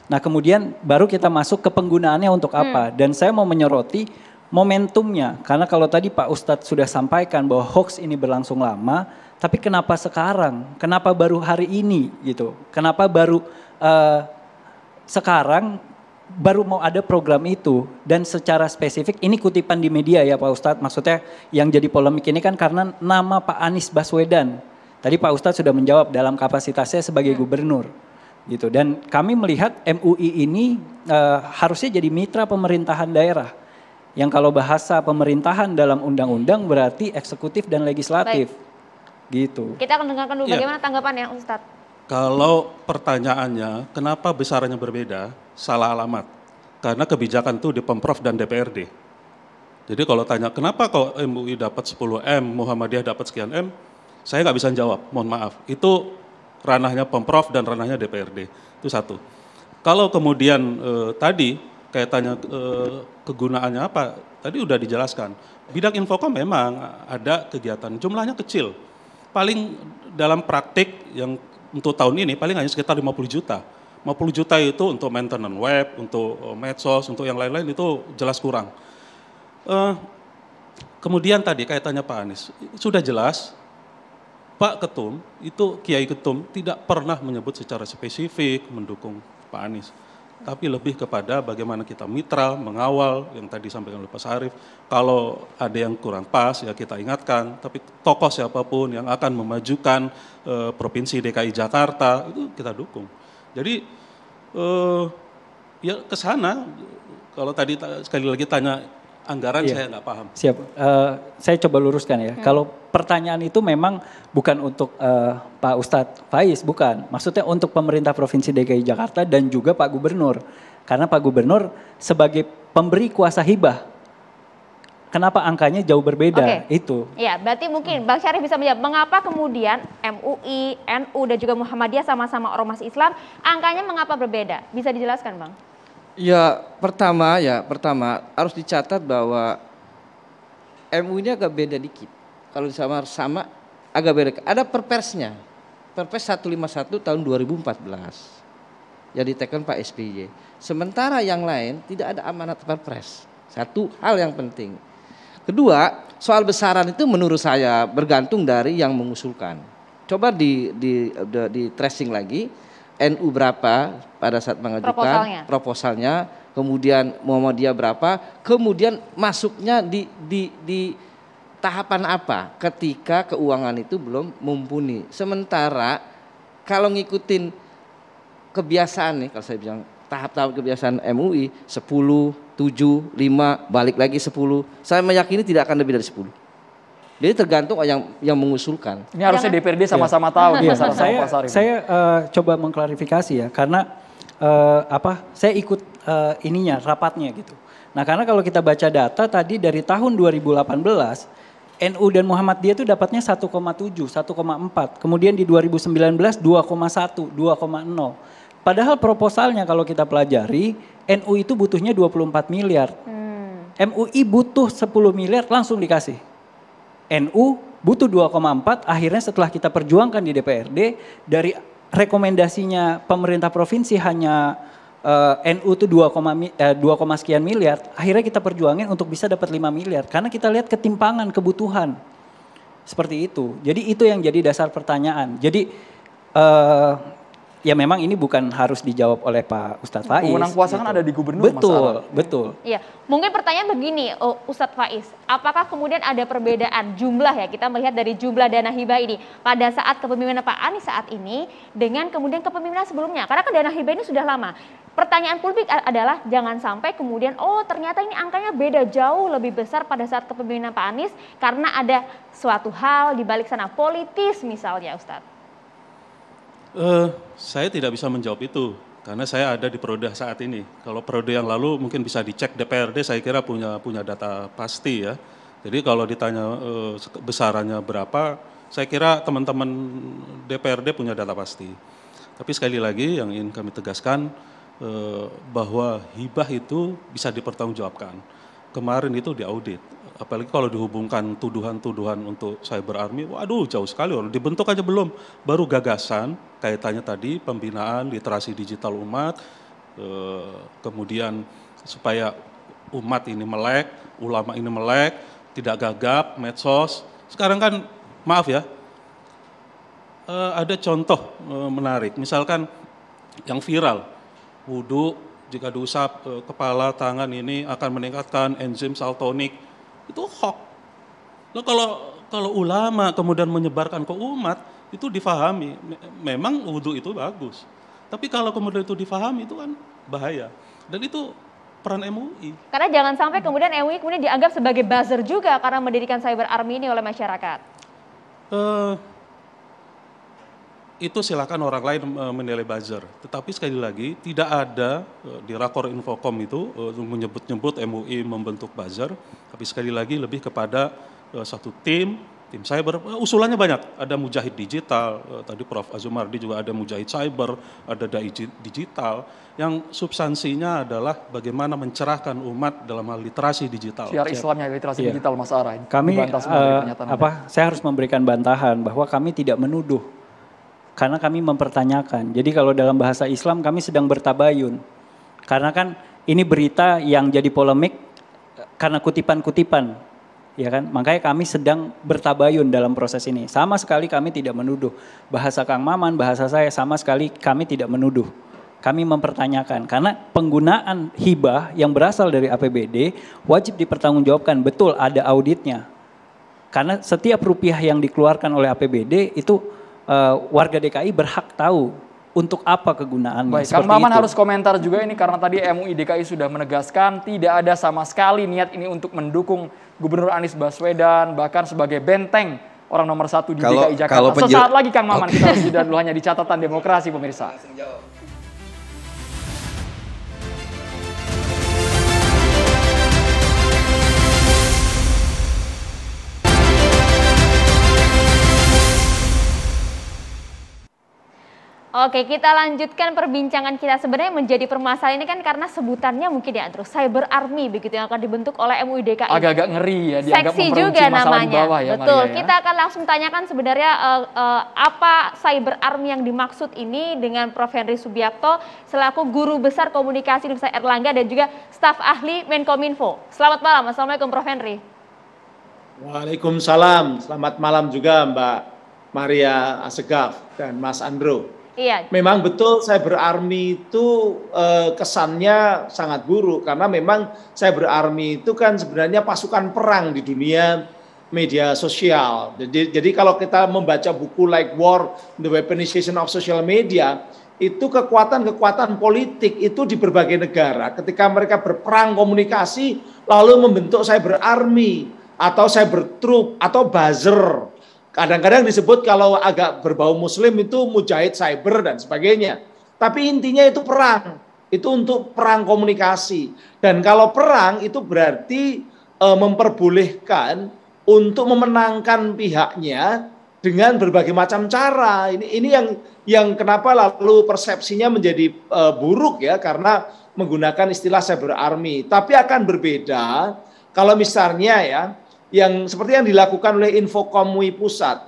Nah, kemudian baru kita masuk ke penggunaannya untuk apa? Hmm. Dan saya mau menyoroti momentumnya karena kalau tadi Pak Ustadz sudah sampaikan bahwa hoax ini berlangsung lama, tapi kenapa sekarang? Kenapa baru hari ini gitu? Kenapa baru uh, sekarang baru mau ada program itu dan secara spesifik ini kutipan di media ya Pak Ustadz maksudnya yang jadi polemik ini kan karena nama Pak Anies Baswedan tadi Pak Ustadz sudah menjawab dalam kapasitasnya sebagai gubernur gitu dan kami melihat MUI ini e, harusnya jadi mitra pemerintahan daerah yang kalau bahasa pemerintahan dalam undang-undang berarti eksekutif dan legislatif Baik. Gitu. Kita akan dengarkan dulu iya. bagaimana ya. tanggapannya Ustadz. Kalau pertanyaannya kenapa besarnya berbeda, salah alamat. Karena kebijakan itu di Pemprov dan DPRD. Jadi kalau tanya kenapa kok MUI dapat 10 M, Muhammadiyah dapat sekian M, saya nggak bisa jawab, mohon maaf. Itu ranahnya Pemprov dan ranahnya DPRD. Itu satu. Kalau kemudian eh, tadi kaitannya eh, kegunaannya apa, tadi udah dijelaskan. Bidang Infokom memang ada kegiatan, jumlahnya kecil paling dalam praktik yang untuk tahun ini paling hanya sekitar 50 juta. 50 juta itu untuk maintenance web, untuk eh, medsos, untuk yang lain-lain itu jelas kurang. Uh, kemudian tadi kaitannya Pak Anies, sudah jelas Pak Ketum itu Kiai Ketum tidak pernah menyebut secara spesifik mendukung Pak Anies tapi lebih kepada bagaimana kita mitra, mengawal, yang tadi disampaikan oleh Pak Sarif, kalau ada yang kurang pas ya kita ingatkan, tapi tokoh siapapun yang akan memajukan e, Provinsi DKI Jakarta, itu kita dukung. Jadi e, ya ke sana, kalau tadi sekali lagi tanya anggaran iya. saya nggak paham. Siap, uh, saya coba luruskan ya. Hmm. Kalau pertanyaan itu memang bukan untuk uh, Pak Ustadz Faiz, bukan. Maksudnya untuk pemerintah Provinsi DKI Jakarta dan juga Pak Gubernur. Karena Pak Gubernur sebagai pemberi kuasa hibah, kenapa angkanya jauh berbeda okay. itu? Iya, berarti mungkin Bang Syarif bisa menjawab mengapa kemudian MUI, NU dan juga Muhammadiyah sama-sama ormas Islam angkanya mengapa berbeda? Bisa dijelaskan, Bang? Ya pertama ya pertama harus dicatat bahwa MU ini agak beda dikit. Kalau sama sama agak beda. Ada perpresnya. Perpres 151 tahun 2014 yang ditekan Pak SBY. Sementara yang lain tidak ada amanat perpres. Satu hal yang penting. Kedua, soal besaran itu menurut saya bergantung dari yang mengusulkan. Coba di di di, di tracing lagi NU berapa pada saat mengajukan proposalnya, proposalnya kemudian Muhammadiyah berapa, kemudian masuknya di, di, di tahapan apa ketika keuangan itu belum mumpuni. Sementara kalau ngikutin kebiasaan nih, kalau saya bilang tahap-tahap kebiasaan MUI 10, 7, 5, balik lagi 10, saya meyakini tidak akan lebih dari 10. Jadi tergantung yang yang mengusulkan. Ini harusnya DPRD iya. sama-sama ya. tahu ya. sama, saya, Saya uh, coba mengklarifikasi ya karena uh, apa? Saya ikut uh, ininya rapatnya gitu. Nah, karena kalau kita baca data tadi dari tahun 2018 NU dan Muhammadiyah itu dapatnya 1,7, 1,4. Kemudian di 2019 2,1, 2,0. Padahal proposalnya kalau kita pelajari NU itu dua butuhnya 24 miliar. Hmm. MUI butuh 10 miliar langsung dikasih. NU butuh 2,4 akhirnya setelah kita perjuangkan di DPRD dari rekomendasinya pemerintah provinsi hanya uh, eh, NU itu 2, uh, 2, sekian miliar akhirnya kita perjuangin untuk bisa dapat 5 miliar karena kita lihat ketimpangan kebutuhan seperti itu. Jadi itu yang jadi dasar pertanyaan. Jadi uh, ya memang ini bukan harus dijawab oleh Pak Ustadz Faiz. Wewenang kuasa kan gitu. kan ada di gubernur. Betul, masalah. betul. Iya, mungkin pertanyaan begini, oh, Ustadz Faiz, apakah kemudian ada perbedaan jumlah ya kita melihat dari jumlah dana hibah ini pada saat kepemimpinan Pak Anies saat ini dengan kemudian kepemimpinan sebelumnya? Karena kan dana hibah ini sudah lama. Pertanyaan publik adalah jangan sampai kemudian oh ternyata ini angkanya beda jauh lebih besar pada saat kepemimpinan Pak Anies karena ada suatu hal di balik sana politis misalnya Ustadz. Uh, saya tidak bisa menjawab itu karena saya ada di periode saat ini. Kalau periode yang lalu mungkin bisa dicek DPRD saya kira punya punya data pasti ya. Jadi kalau ditanya e, besarannya berapa, saya kira teman-teman DPRD punya data pasti. Tapi sekali lagi yang ingin kami tegaskan e, bahwa hibah itu bisa dipertanggungjawabkan. Kemarin itu diaudit apalagi kalau dihubungkan tuduhan-tuduhan untuk cyber army, waduh jauh sekali orang dibentuk aja belum, baru gagasan kaitannya tadi pembinaan literasi digital umat, eh, kemudian supaya umat ini melek, ulama ini melek, tidak gagap, medsos. Sekarang kan maaf ya, eh, ada contoh eh, menarik, misalkan yang viral, wudhu jika diusap kepala tangan ini akan meningkatkan enzim saltonik itu hoax. lo nah, kalau kalau ulama kemudian menyebarkan ke umat itu difahami. Memang wudhu itu bagus, tapi kalau kemudian itu difahami itu kan bahaya. Dan itu peran MUI. Karena jangan sampai kemudian MUI kemudian dianggap sebagai buzzer juga karena mendirikan cyber army ini oleh masyarakat. Uh, itu silakan orang lain eh, menilai buzzer. Tetapi sekali lagi tidak ada eh, di rakor Infokom itu eh, menyebut-nyebut MUI membentuk buzzer, tapi sekali lagi lebih kepada satu tim, tim cyber. Usulannya banyak, ada Mujahid Digital, tadi Prof Azumardi juga ada Mujahid Cyber, ada Dai Digital yang substansinya adalah bagaimana mencerahkan umat dalam hal literasi digital. Siar Islamnya literasi ya. digital Mas Arai. Kami uh, apa? Saya harus memberikan bantahan bahwa kami tidak menuduh karena kami mempertanyakan. Jadi kalau dalam bahasa Islam kami sedang bertabayun. Karena kan ini berita yang jadi polemik eh, karena kutipan-kutipan, ya kan? Makanya kami sedang bertabayun dalam proses ini. Sama sekali kami tidak menuduh. Bahasa Kang Maman, bahasa saya sama sekali kami tidak menuduh. Kami mempertanyakan karena penggunaan hibah yang berasal dari APBD wajib dipertanggungjawabkan. Betul ada auditnya, karena setiap rupiah yang dikeluarkan oleh APBD itu uh, warga DKI berhak tahu untuk apa kegunaannya. Baik, Kang Maman itu. harus komentar juga ini karena tadi MUI DKI sudah menegaskan tidak ada sama sekali niat ini untuk mendukung Gubernur Anies Baswedan bahkan sebagai benteng orang nomor satu di kalau, DKI Jakarta. Kalau penjel... Sesaat lagi Kang Maman okay. kita harus dulu hanya di catatan demokrasi pemirsa. Oke, kita lanjutkan perbincangan kita. Sebenarnya menjadi permasalahan ini kan karena sebutannya mungkin ya terus cyber army begitu yang akan dibentuk oleh MUI DKI. Agak-agak ngeri ya, dianggap Seksi juga namanya. Bawah ya, Betul. Maria, ya. Kita akan langsung tanyakan sebenarnya uh, uh, apa cyber army yang dimaksud ini dengan Prof Henry Subiakto selaku guru besar komunikasi Universitas Erlangga dan juga staf ahli Menkominfo. Selamat malam. Assalamualaikum Prof Henry. Waalaikumsalam. Selamat malam juga Mbak Maria Asegaf dan Mas Andro. Iya. Memang betul cyber army itu uh, kesannya sangat buruk karena memang cyber army itu kan sebenarnya pasukan perang di dunia media sosial. Jadi, jadi kalau kita membaca buku like War, The Weaponization of Social Media, itu kekuatan-kekuatan politik itu di berbagai negara. Ketika mereka berperang komunikasi, lalu membentuk cyber army atau cyber troop atau buzzer Kadang-kadang disebut kalau agak berbau muslim itu mujahid cyber dan sebagainya. Tapi intinya itu perang. Itu untuk perang komunikasi. Dan kalau perang itu berarti e, memperbolehkan untuk memenangkan pihaknya dengan berbagai macam cara. Ini ini yang yang kenapa lalu persepsinya menjadi e, buruk ya karena menggunakan istilah cyber army. Tapi akan berbeda kalau misalnya ya yang seperti yang dilakukan oleh Infokomui Pusat.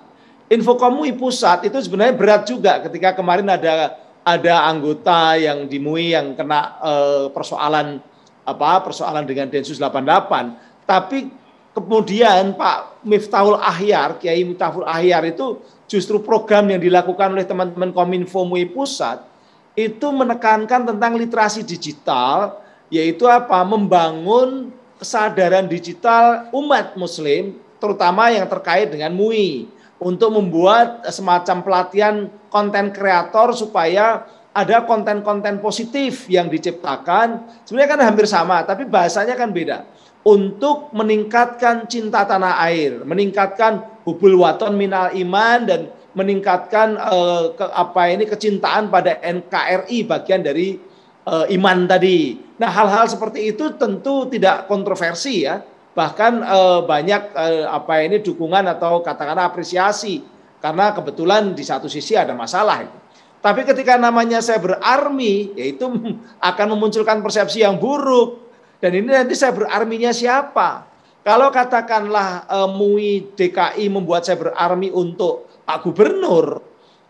Infokomui Pusat itu sebenarnya berat juga ketika kemarin ada ada anggota yang di MUI yang kena eh, persoalan apa persoalan dengan Densus 88 tapi kemudian Pak Miftahul Ahyar Kiai Miftahul Ahyar itu justru program yang dilakukan oleh teman-teman Kominfo MUI Pusat itu menekankan tentang literasi digital yaitu apa membangun kesadaran digital umat muslim terutama yang terkait dengan MUI untuk membuat semacam pelatihan konten kreator supaya ada konten-konten positif yang diciptakan. Sebenarnya kan hampir sama, tapi bahasanya kan beda. Untuk meningkatkan cinta tanah air, meningkatkan hubul waton minal iman dan meningkatkan eh, ke, apa ini kecintaan pada NKRI bagian dari uh, iman tadi. Nah, hal-hal seperti itu tentu tidak kontroversi ya. Bahkan uh, banyak uh, apa ini dukungan atau katakanlah apresiasi karena kebetulan di satu sisi ada masalah itu. Tapi ketika namanya saya berarmi, yaitu akan memunculkan persepsi yang buruk. Dan ini nanti saya berarminya siapa? Kalau katakanlah eh, MUI DKI membuat saya berarmi untuk Pak Gubernur,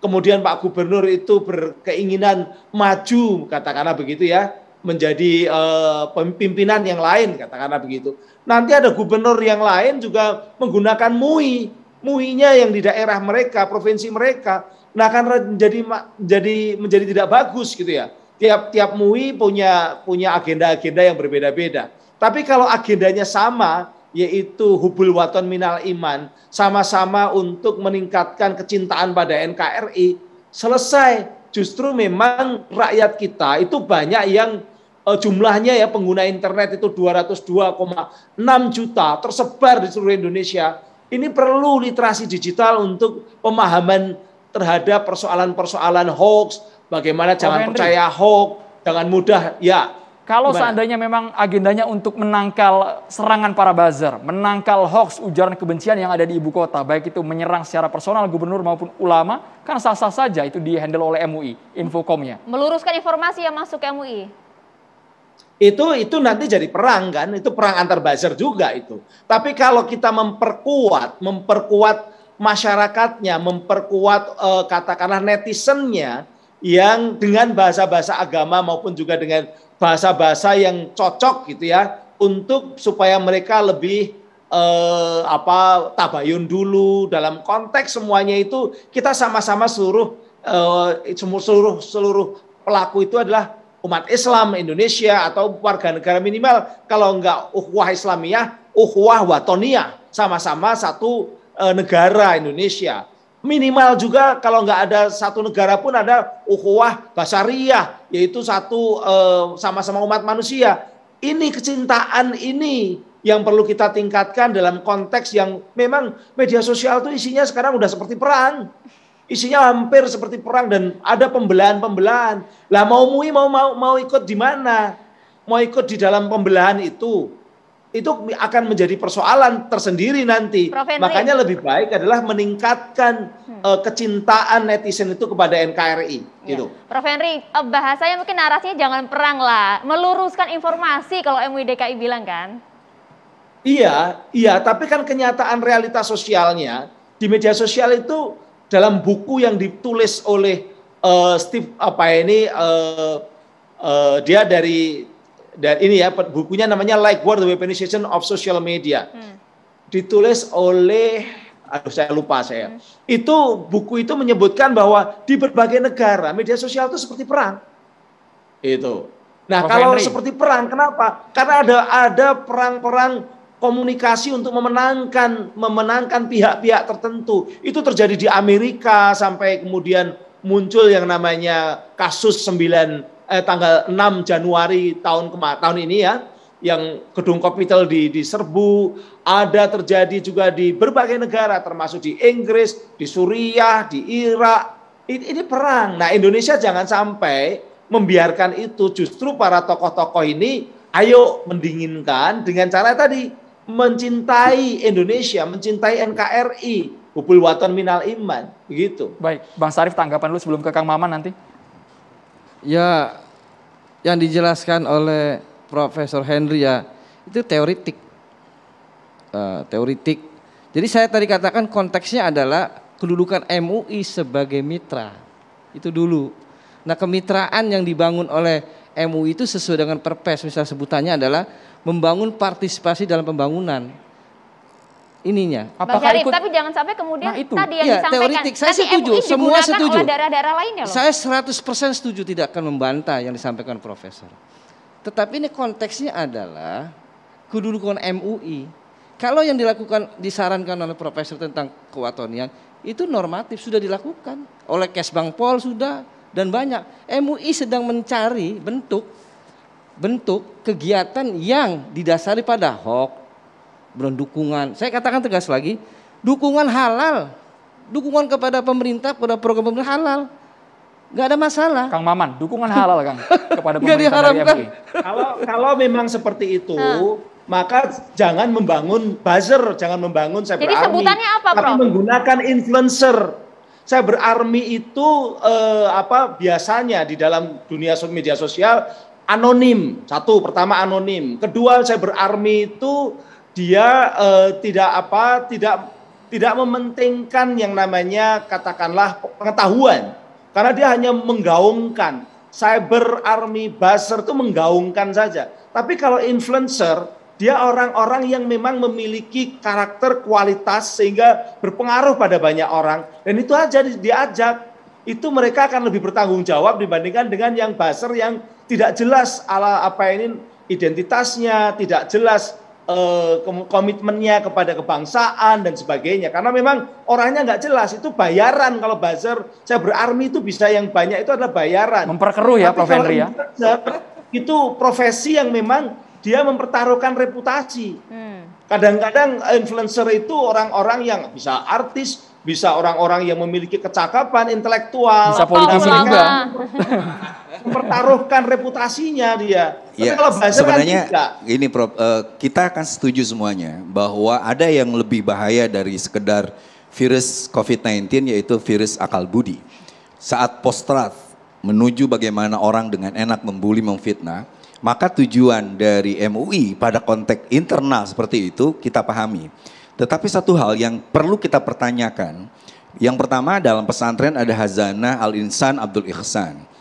kemudian Pak Gubernur itu berkeinginan maju, katakanlah begitu ya, menjadi uh, pimpinan yang lain, katakanlah begitu. Nanti ada gubernur yang lain juga menggunakan MUI, mui yang di daerah mereka, provinsi mereka, nah akan menjadi menjadi menjadi tidak bagus gitu ya. Tiap-tiap MUI punya punya agenda-agenda yang berbeda-beda. Tapi kalau agendanya sama, yaitu hubul waton minal iman sama-sama untuk meningkatkan kecintaan pada NKRI selesai justru memang rakyat kita itu banyak yang eh, jumlahnya ya pengguna internet itu 202,6 juta tersebar di seluruh Indonesia ini perlu literasi digital untuk pemahaman terhadap persoalan-persoalan hoax bagaimana jangan percaya hoax jangan mudah ya kalau seandainya memang agendanya untuk menangkal serangan para buzzer, menangkal hoax ujaran kebencian yang ada di ibu kota, baik itu menyerang secara personal gubernur maupun ulama, kan sah-sah saja itu dihandle oleh MUI, infokomnya. Meluruskan informasi yang masuk ke MUI. Itu itu nanti jadi perang kan, itu perang antar buzzer juga itu. Tapi kalau kita memperkuat, memperkuat masyarakatnya, memperkuat eh, katakanlah netizennya yang dengan bahasa-bahasa agama maupun juga dengan bahasa-bahasa yang cocok gitu ya untuk supaya mereka lebih eh, apa tabayun dulu dalam konteks semuanya itu kita sama-sama seluruh eh, seluruh seluruh pelaku itu adalah umat Islam Indonesia atau warga negara minimal kalau enggak ukhuwah Islamiyah, ukhuwah Watonia sama-sama satu eh, negara Indonesia. Minimal juga kalau nggak ada satu negara pun ada ukhuwah basariyah, yaitu satu eh, sama-sama umat manusia. Ini kecintaan ini yang perlu kita tingkatkan dalam konteks yang memang media sosial itu isinya sekarang udah seperti perang. Isinya hampir seperti perang dan ada pembelahan-pembelahan. Lah mau MUI mau mau mau ikut di mana? Mau ikut di dalam pembelahan itu itu akan menjadi persoalan tersendiri nanti. Makanya lebih baik adalah meningkatkan hmm. uh, kecintaan netizen itu kepada NKRI ya. gitu. Prof Henry, eh, bahasanya mungkin narasinya jangan perang lah, meluruskan informasi kalau MUI DKI bilang kan. Iya, iya, tapi kan kenyataan realitas sosialnya di media sosial itu dalam buku yang ditulis oleh uh, Steve apa ini uh, uh, dia dari dan ini ya bukunya namanya Like Word the Weaponization of Social Media. Hmm. Ditulis oleh aduh saya lupa saya. Hmm. Itu buku itu menyebutkan bahwa di berbagai negara media sosial itu seperti perang. Itu. Nah, kalau Henry. seperti perang kenapa? Karena ada ada perang-perang komunikasi untuk memenangkan memenangkan pihak-pihak tertentu. Itu terjadi di Amerika sampai kemudian muncul yang namanya kasus 9 eh, tanggal 6 Januari tahun kemarin tahun ini ya yang gedung kapital di diserbu, ada terjadi juga di berbagai negara termasuk di Inggris, di Suriah, di Irak. Ini, ini perang. Nah, Indonesia jangan sampai membiarkan itu. Justru para tokoh-tokoh ini ayo mendinginkan dengan cara tadi mencintai Indonesia, mencintai NKRI, hubul waton minal iman, begitu. Baik, Bang Sarif tanggapan lu sebelum ke Kang Maman nanti. Ya yang dijelaskan oleh Profesor Henry ya itu teoritik. Uh, teoritik. Jadi saya tadi katakan konteksnya adalah kedudukan MUI sebagai mitra. Itu dulu. Nah, kemitraan yang dibangun oleh MUI itu sesuai dengan perpres misal sebutannya adalah membangun partisipasi dalam pembangunan ininya. Apakah Bang Syarif, ikut, tapi jangan sampai kemudian nah itu, tadi yang ya, disampaikan. Teoritik, saya Nanti setuju, MUI semua setuju. oleh daerah-daerah lainnya loh. Saya 100% setuju tidak akan membantah yang disampaikan Profesor. Tetapi ini konteksnya adalah kedudukan MUI. Kalau yang dilakukan disarankan oleh Profesor tentang kewatonian itu normatif sudah dilakukan oleh Kesbang Pol sudah dan banyak MUI sedang mencari bentuk bentuk kegiatan yang didasari pada hoax kemudian dukungan. Saya katakan tegas lagi, dukungan halal, dukungan kepada pemerintah, kepada program pemerintah halal. Gak ada masalah. Kang Maman, dukungan halal Kang kepada pemerintah Gak Kalau kalau memang seperti itu, ah. maka jangan membangun buzzer, jangan membangun cyber Jadi army. sebutannya apa, Tapi Prof? menggunakan influencer. Saya army itu eh, apa biasanya di dalam dunia media sosial anonim. Satu, pertama anonim. Kedua, saya army itu dia uh, tidak apa tidak tidak mementingkan yang namanya katakanlah pengetahuan karena dia hanya menggaungkan cyber army buzzer itu menggaungkan saja tapi kalau influencer dia orang-orang yang memang memiliki karakter kualitas sehingga berpengaruh pada banyak orang dan itu aja diajak itu mereka akan lebih bertanggung jawab dibandingkan dengan yang buzzer yang tidak jelas ala apa ini identitasnya tidak jelas Eh, komitmennya kepada kebangsaan dan sebagainya. Karena memang orangnya nggak jelas itu bayaran kalau buzzer saya berarmi itu bisa yang banyak itu adalah bayaran. Memperkeruh ya Tapi Prof Henry ya. Itu profesi yang memang dia mempertaruhkan reputasi. Hmm. Kadang-kadang influencer itu orang-orang yang bisa artis, bisa orang-orang yang memiliki kecakapan intelektual, bisa politisi juga. mempertaruhkan reputasinya dia. ya, kalau bahasa kan sebenarnya kan tidak. Ini Prof, uh, kita akan setuju semuanya bahwa ada yang lebih bahaya dari sekedar virus COVID-19 yaitu virus akal budi. Saat postrat menuju bagaimana orang dengan enak membuli, memfitnah, maka tujuan dari MUI pada konteks internal seperti itu kita pahami. Tetapi satu hal yang perlu kita pertanyakan, yang pertama dalam pesantren ada Hazana Al-Insan Abdul Ihsan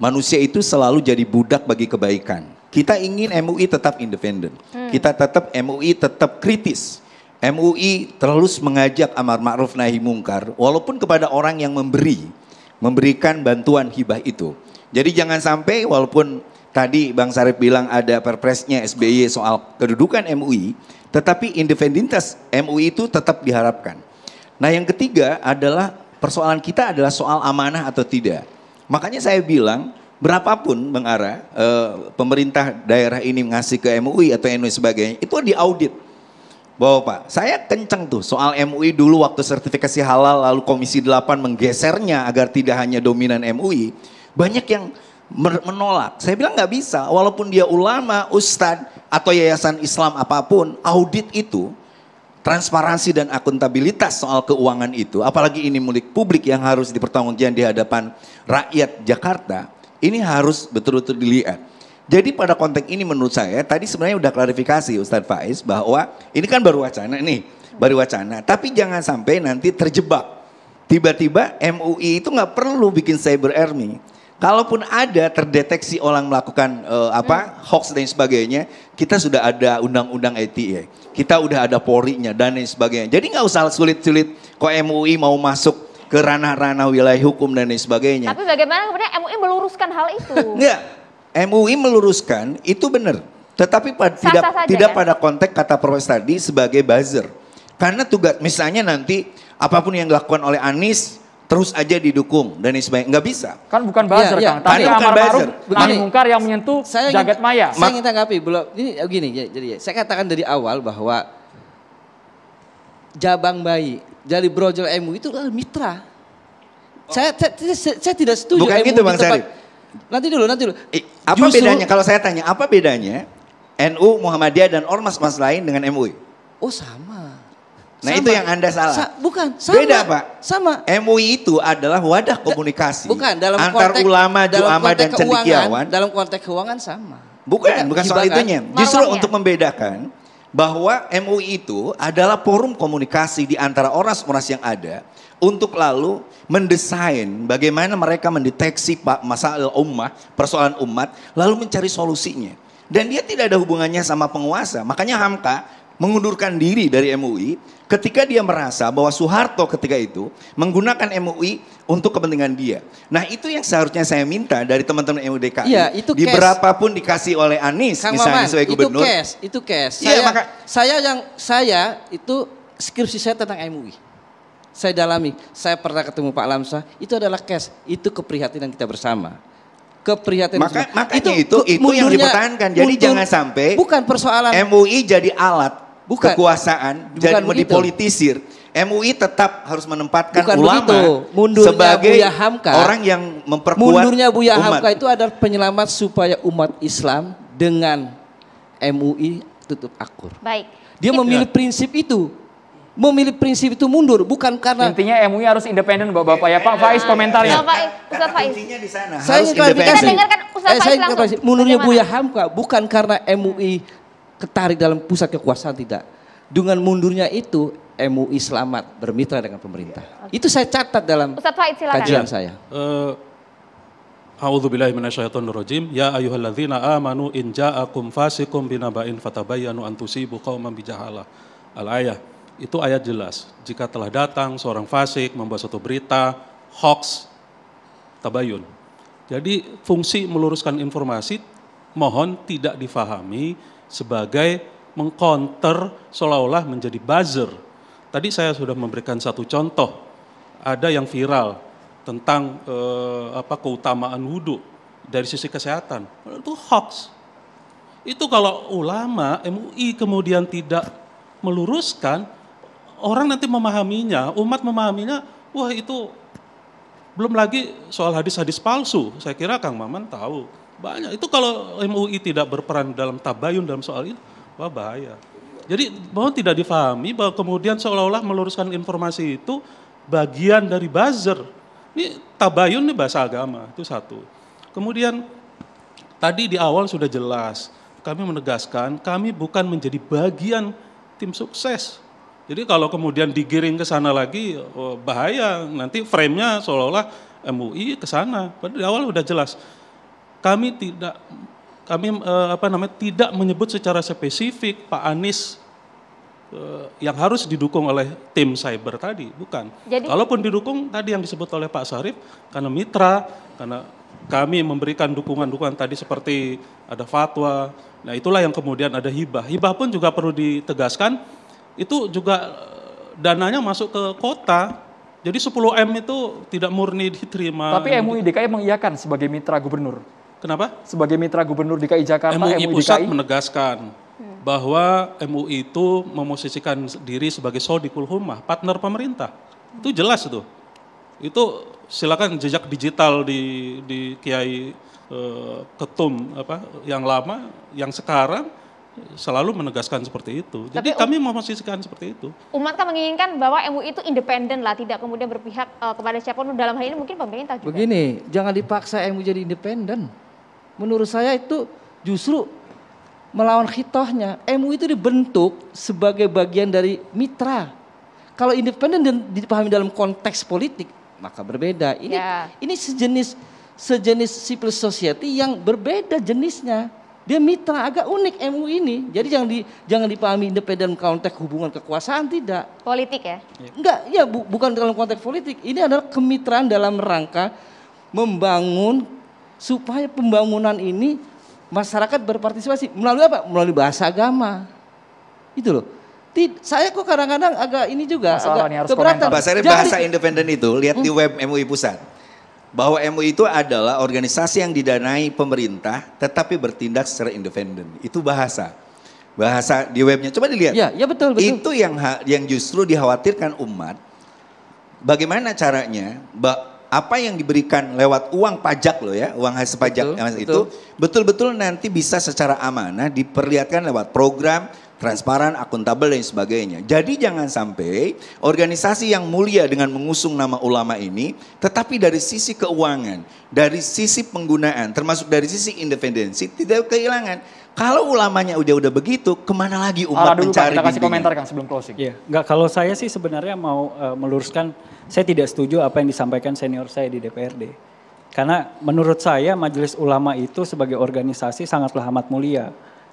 manusia itu selalu jadi budak bagi kebaikan. Kita ingin MUI tetap independen. Hmm. Kita tetap MUI tetap kritis. MUI terus mengajak amar ma'ruf nahi mungkar walaupun kepada orang yang memberi, memberikan bantuan hibah itu. Jadi jangan sampai walaupun tadi Bang Sarif bilang ada perpresnya SBY soal kedudukan MUI, tetapi independitas MUI itu tetap diharapkan. Nah yang ketiga adalah persoalan kita adalah soal amanah atau tidak. Makanya saya bilang, berapapun Bang Ara, eh, pemerintah daerah ini ngasih ke MUI atau NU sebagainya, itu diaudit. Bahwa Pak, saya kenceng tuh soal MUI dulu waktu sertifikasi halal lalu Komisi 8 menggesernya agar tidak hanya dominan MUI. Banyak yang menolak. Saya bilang nggak bisa, walaupun dia ulama, ustad atau yayasan Islam apapun, audit itu transparansi dan akuntabilitas soal keuangan itu, apalagi ini milik publik yang harus dipertanggungjawabkan di hadapan rakyat Jakarta, ini harus betul-betul dilihat. Jadi pada konteks ini menurut saya tadi sebenarnya udah klarifikasi Ustadz Faiz bahwa ini kan baru wacana nih, baru wacana. Tapi jangan sampai nanti terjebak. Tiba-tiba MUI itu nggak perlu bikin cyber army. Kalaupun ada terdeteksi orang melakukan uh, apa hmm. hoax dan sebagainya, kita sudah ada undang-undang ITE, ya. kita udah ada porinya dan lain sebagainya. Jadi nggak usah sulit-sulit kok MUI mau masuk ke ranah-ranah wilayah hukum dan lain sebagainya. Tapi bagaimana kemudian MUI meluruskan hal itu? Enggak, MUI meluruskan itu benar. Tetapi pad, tidak saja, tidak ya? pada konteks kata Profes tadi sebagai buzzer. Karena tugas misalnya nanti apapun yang dilakukan oleh Anies terus aja didukung dan sebagainya nggak bisa kan bukan ya, buzzer ya, kang kan tapi amar ma'ruf nahi mungkar yang menyentuh saya jagat maya saya ingin tanggapi belum ini oh, gini ya, jadi ya, saya katakan dari awal bahwa Jabang Bayi dari brojol MU itu adalah mitra oh. saya, saya, saya, saya tidak setuju bukan MU gitu bang Sari. nanti dulu nanti dulu eh, apa Justru, bedanya kalau saya tanya apa bedanya NU Muhammadiyah dan ormas-ormas lain dengan MUI oh sama Nah sama. itu yang Anda salah. Sa bukan, sama. Beda Pak. Sama. MUI itu adalah wadah komunikasi. Da bukan, dalam antar ulama, ulama, dan cendekiawan. Dalam konteks keuangan sama. Bukan, bukan, bukan soal itunya. Justru untuk membedakan bahwa MUI itu adalah forum komunikasi di antara orang-orang yang ada untuk lalu mendesain bagaimana mereka mendeteksi pak masalah umat, persoalan umat, lalu mencari solusinya. Dan dia tidak ada hubungannya sama penguasa. Makanya Hamka mengundurkan diri dari MUI ketika dia merasa bahwa Soeharto ketika itu menggunakan MUI untuk kepentingan dia. Nah itu yang seharusnya saya minta dari teman-teman MUDKI. Iya itu Di berapapun dikasih oleh Anies Kang misalnya sebagai gubernur. Itu case, itu case. Iya, saya, maka... saya yang saya itu skripsi saya tentang MUI. Saya dalami, saya pernah ketemu Pak Lamsa itu adalah case, itu keprihatinan kita bersama keprihatinan maka, itu itu, itu mundurnya, yang dipertahankan jadi mundur, jangan sampai bukan persoalan MUI jadi alat bukan, kekuasaan bukan jadi dipolitisir. MUI tetap harus menempatkan bukan ulama begitu. Mundurnya sebagai Buya Hamka, orang yang memperkuat Mundurnya Buya umat. Hamka itu adalah penyelamat supaya umat Islam dengan MUI tutup akur. Baik. Dia memilih prinsip itu memilih prinsip itu mundur bukan karena intinya MUI harus independen bapak-bapak ya Pak Faiz iya. komentarnya iya, Pak Ustaz Faiz Intinya di sana saya harus independen kita dengarkan Ustaz eh, Faiz saya langsung mundurnya Buya Hamka bukan karena MUI ketarik dalam pusat kekuasaan tidak. Dengan mundurnya itu MUI selamat bermitra dengan pemerintah. Okay. Itu saya catat dalam kajian ya. saya. Uh, eh, A'udzu billahi minasyaitonir rajim. Ya ayyuhalladzina amanu in ja'akum fasikum binaba'in fatabayyanu an tusibu qauman bijahalah. Al-ayah. Itu ayat jelas. Jika telah datang seorang fasik membuat suatu berita hoax tabayun. Jadi fungsi meluruskan informasi mohon tidak difahami sebagai mengcounter seolah-olah menjadi buzzer. Tadi saya sudah memberikan satu contoh, ada yang viral tentang eh, apa keutamaan wudhu dari sisi kesehatan. Itu hoax. Itu kalau ulama MUI kemudian tidak meluruskan, orang nanti memahaminya, umat memahaminya, wah itu belum lagi soal hadis-hadis palsu. Saya kira Kang Maman tahu banyak. Itu kalau MUI tidak berperan dalam tabayun dalam soal itu, wah bahaya. Jadi mohon tidak difahami bahwa kemudian seolah-olah meluruskan informasi itu bagian dari buzzer. Ini tabayun ini bahasa agama, itu satu. Kemudian tadi di awal sudah jelas, kami menegaskan kami bukan menjadi bagian tim sukses. Jadi kalau kemudian digiring ke sana lagi oh, bahaya, nanti framenya seolah-olah MUI ke sana. Padahal di awal sudah jelas kami tidak kami eh, apa namanya tidak menyebut secara spesifik Pak Anies eh, yang harus didukung oleh tim cyber tadi, bukan. Jadi, Kalaupun didukung tadi yang disebut oleh Pak Sarif karena mitra, karena kami memberikan dukungan-dukungan tadi seperti ada fatwa. Nah, itulah yang kemudian ada hibah. Hibah pun juga perlu ditegaskan itu juga eh, dananya masuk ke kota. Jadi 10M itu tidak murni diterima. Tapi MUI DKI mengiyakan sebagai mitra gubernur. Kenapa? Sebagai mitra Gubernur DKI Jakarta, MUI, MUI pusat DKI. menegaskan hmm. bahwa MUI itu memosisikan diri sebagai sodikul humah, partner pemerintah. Itu jelas itu. Itu silakan jejak digital di di Kiai eh, Ketum apa yang lama, yang sekarang selalu menegaskan seperti itu. Jadi kami um- kami memosisikan seperti itu. Umat kan menginginkan bahwa MUI itu independen lah, tidak kemudian berpihak uh, kepada pun dalam hal ini mungkin pemerintah juga. Begini, jangan dipaksa MUI jadi independen. Menurut saya itu justru melawan hitohnya. Mu itu dibentuk sebagai bagian dari mitra. Kalau independen dan dipahami dalam konteks politik, maka berbeda. Ini yeah. ini sejenis sejenis civil society yang berbeda jenisnya. Dia mitra agak unik Mu ini. Jadi jangan di jangan dipahami independen konteks hubungan kekuasaan tidak. Politik ya? ya? Enggak, ya bu, bukan dalam konteks politik. Ini adalah kemitraan dalam rangka membangun supaya pembangunan ini masyarakat berpartisipasi melalui apa? Melalui bahasa agama. Itu loh. Tid, saya kok kadang-kadang agak ini juga Masalah agak harus keberatan. Bahasa bahasa independen itu lihat hmm. di web MUI pusat bahwa MUI itu adalah organisasi yang didanai pemerintah tetapi bertindak secara independen. Itu bahasa bahasa di webnya. Coba dilihat. Ya, ya betul, betul. Itu yang yang justru dikhawatirkan umat. Bagaimana caranya? mbak apa yang diberikan lewat uang pajak lo ya, uang hasil pajak betul, itu betul-betul nanti bisa secara amanah diperlihatkan lewat program transparan, akuntabel dan sebagainya. Jadi jangan sampai organisasi yang mulia dengan mengusung nama ulama ini, tetapi dari sisi keuangan, dari sisi penggunaan, termasuk dari sisi independensi tidak kehilangan. Kalau ulamanya udah udah begitu, kemana lagi umat dulu, mencari kita kasih komentar kan sebelum closing. Iya, nggak kalau saya sih sebenarnya mau uh, meluruskan, saya tidak setuju apa yang disampaikan senior saya di DPRD. Karena menurut saya Majelis Ulama itu sebagai organisasi sangatlah amat mulia.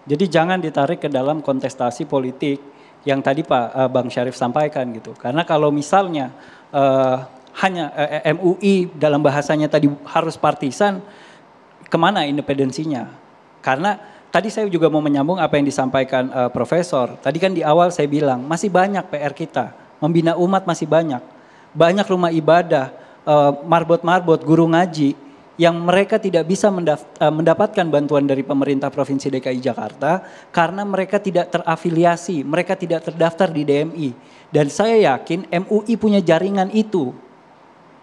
Jadi jangan ditarik ke dalam kontestasi politik yang tadi Pak uh, Bang Syarif sampaikan gitu. Karena kalau misalnya uh, hanya uh, MUI dalam bahasanya tadi harus partisan, kemana independensinya? Karena tadi saya juga mau menyambung apa yang disampaikan uh, profesor. Tadi kan di awal saya bilang masih banyak PR kita, membina umat masih banyak. Banyak rumah ibadah, marbot eh, marbot-marbot, guru ngaji yang mereka tidak bisa eh, mendapatkan bantuan dari pemerintah Provinsi DKI Jakarta karena mereka tidak terafiliasi, mereka tidak terdaftar di DMI. Dan saya yakin MUI punya jaringan itu.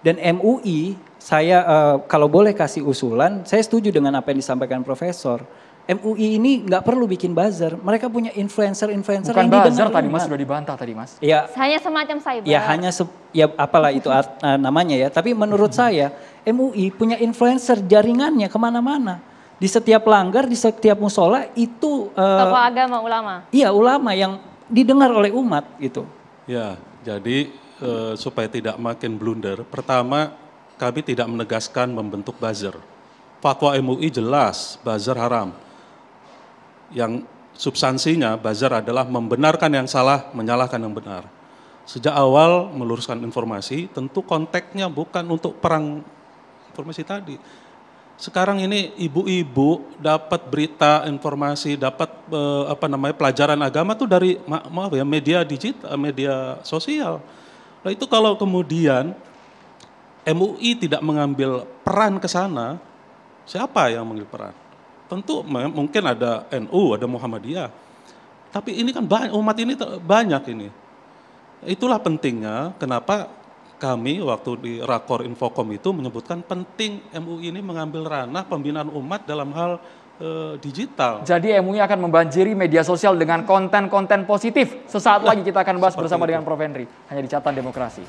Dan MUI, saya uh, kalau boleh kasih usulan, saya setuju dengan apa yang disampaikan profesor MUI ini nggak perlu bikin buzzer. Mereka punya influencer-influencer Bukan yang buzzer tadi Mas iya. sudah dibantah tadi Mas. Ya. Hanya semacam cyber. Ya hanya se ya apalah itu art, uh, eh, namanya ya. Tapi menurut mm-hmm. saya MUI punya influencer jaringannya kemana-mana. Di setiap langgar, di setiap musola itu uh, tokoh agama ulama. Iya ulama yang didengar oleh umat gitu. Ya jadi uh, supaya tidak makin blunder. Pertama kami tidak menegaskan membentuk buzzer. Fatwa MUI jelas buzzer haram yang substansinya bazar adalah membenarkan yang salah, menyalahkan yang benar. Sejak awal meluruskan informasi, tentu konteksnya bukan untuk perang informasi tadi. Sekarang ini ibu-ibu dapat berita, informasi, dapat eh, apa namanya pelajaran agama tuh dari ma maaf ya media digital, media sosial. Nah itu kalau kemudian MUI tidak mengambil peran ke sana, siapa yang mengambil peran? tentu mungkin ada NU, ada Muhammadiyah. Tapi ini kan banyak, umat ini banyak ini. Itulah pentingnya kenapa kami waktu di rakor infokom itu menyebutkan penting MUI ini mengambil ranah pembinaan umat dalam hal e, digital. Jadi MUI akan membanjiri media sosial dengan konten-konten positif. Sesaat lagi kita akan bahas bersama itu. dengan Prof Henry hanya di catatan demokrasi.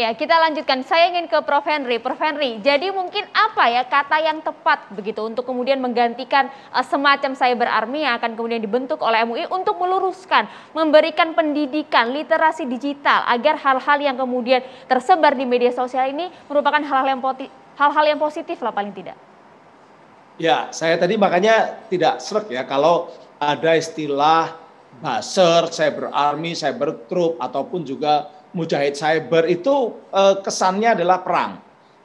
Ya, kita lanjutkan. Saya ingin ke Prof. Henry. Prof. Henry, jadi mungkin apa ya kata yang tepat begitu untuk kemudian menggantikan uh, semacam cyber army yang akan kemudian dibentuk oleh MUI untuk meluruskan, memberikan pendidikan literasi digital agar hal-hal yang kemudian tersebar di media sosial ini merupakan hal-hal yang hal-hal yang positif lah paling tidak. Ya, saya tadi makanya tidak serak ya kalau ada istilah buzzer, cyber army, cyber troop ataupun juga Mujahid Cyber itu uh, kesannya adalah perang.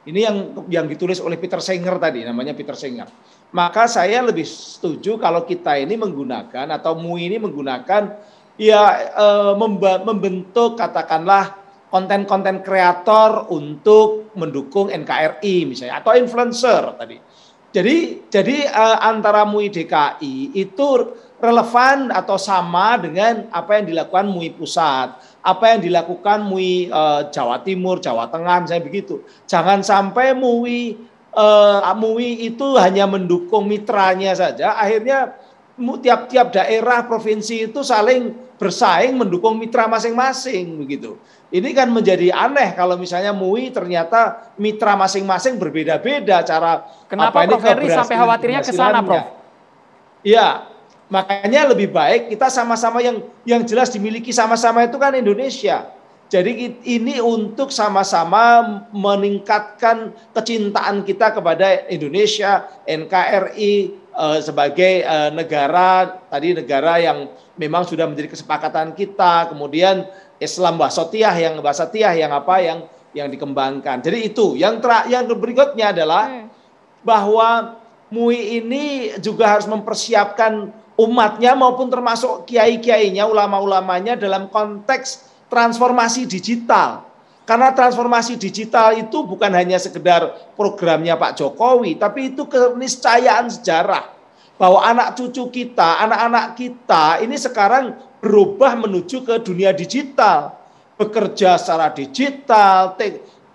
Ini yang yang ditulis oleh Peter Singer tadi, namanya Peter Singer. Maka saya lebih setuju kalau kita ini menggunakan atau MUI ini menggunakan ya eh, memba, membentuk katakanlah konten-konten kreator untuk mendukung NKRI misalnya atau influencer tadi. Jadi jadi e, antara MUI DKI itu relevan atau sama dengan apa yang dilakukan MUI pusat apa yang dilakukan MUI eh, Jawa Timur, Jawa Tengah misalnya begitu. Jangan sampai MUI eh, MUI itu hanya mendukung mitranya saja, akhirnya tiap-tiap daerah provinsi itu saling bersaing mendukung mitra masing-masing begitu. Ini kan menjadi aneh kalau misalnya MUI ternyata mitra masing-masing berbeda-beda cara Kenapa Prof ini sampai khawatirnya ke sana, Prof? Iya, Makanya lebih baik kita sama-sama yang yang jelas dimiliki sama-sama itu kan Indonesia. Jadi ini untuk sama-sama meningkatkan kecintaan kita kepada Indonesia, NKRI eh, sebagai eh, negara tadi negara yang memang sudah menjadi kesepakatan kita. Kemudian Islam Basotiah yang Basatiah yang apa yang yang dikembangkan. Jadi itu yang ter yang berikutnya adalah hmm. bahwa MUI ini juga harus mempersiapkan umatnya maupun termasuk kiai-kiainya, ulama-ulamanya dalam konteks transformasi digital. Karena transformasi digital itu bukan hanya sekedar programnya Pak Jokowi, tapi itu keniscayaan sejarah bahwa anak cucu kita, anak-anak kita ini sekarang berubah menuju ke dunia digital, bekerja secara digital,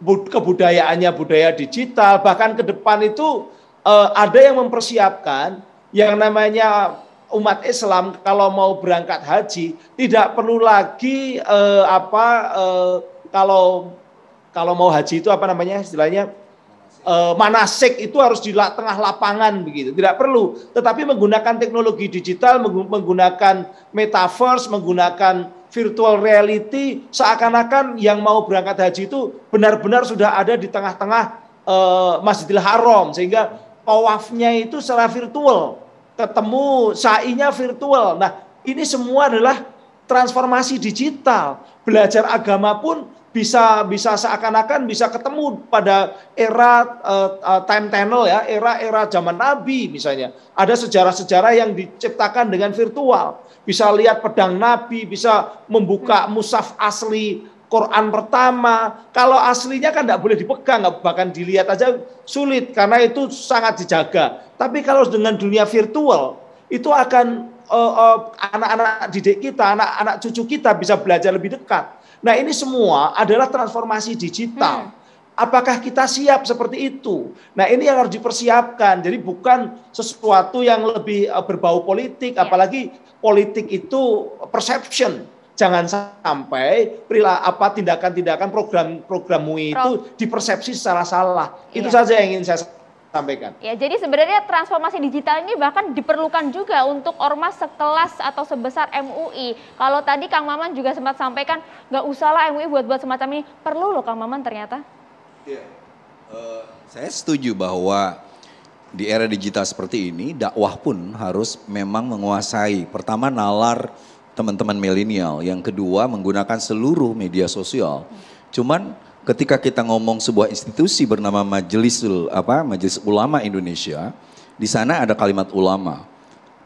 kebudayaannya budaya digital, bahkan ke depan itu eh, ada yang mempersiapkan yang namanya umat Islam kalau mau berangkat haji tidak perlu lagi eh, apa eh, kalau kalau mau haji itu apa namanya istilahnya eh, manasik itu harus di tengah lapangan begitu tidak perlu tetapi menggunakan teknologi digital menggunakan metaverse menggunakan virtual reality seakan-akan yang mau berangkat haji itu benar-benar sudah ada di tengah-tengah eh, Masjidil Haram sehingga tawafnya itu secara virtual ketemu sa'inya virtual. Nah, ini semua adalah transformasi digital. Belajar agama pun bisa bisa seakan-akan bisa ketemu pada era uh, time tunnel ya, era-era zaman Nabi misalnya. Ada sejarah-sejarah yang diciptakan dengan virtual. Bisa lihat pedang Nabi, bisa membuka hmm. musaf asli Quran pertama. Kalau aslinya kan tidak boleh dipegang, bahkan dilihat aja sulit karena itu sangat dijaga. Tapi kalau dengan dunia virtual itu akan eh, eh, anak-anak uh, uh, didik kita, anak-anak cucu kita bisa belajar lebih dekat. Nah ini semua adalah transformasi digital. Hmm. Apakah kita siap seperti itu? Nah ini yang harus dipersiapkan. Jadi bukan sesuatu yang lebih eh, berbau politik, iya. apalagi politik itu perception jangan sampai perilah apa tindakan-tindakan program-programmu itu dipersepsi secara salah. Iya. Itu saja yang ingin saya sampaikan. Ya, jadi sebenarnya transformasi digital ini bahkan diperlukan juga untuk ormas sekelas atau sebesar MUI. Kalau tadi Kang Maman juga sempat sampaikan, nggak usahlah MUI buat-buat semacam ini. Perlu loh Kang Maman ternyata. Ya, uh, saya setuju bahwa di era digital seperti ini dakwah pun harus memang menguasai pertama nalar teman-teman milenial. Yang kedua menggunakan seluruh media sosial. Cuman ketika kita ngomong sebuah institusi bernama Majelis apa Majelis Ulama Indonesia, di sana ada kalimat ulama.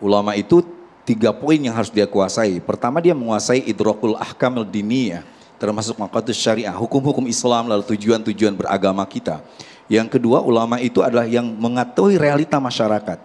Ulama itu tiga poin yang harus dia kuasai. Pertama dia menguasai idrokul ahkamil diniyah, termasuk maqatus syariah, hukum-hukum Islam lalu tujuan-tujuan beragama kita. Yang kedua ulama itu adalah yang mengetahui realita masyarakat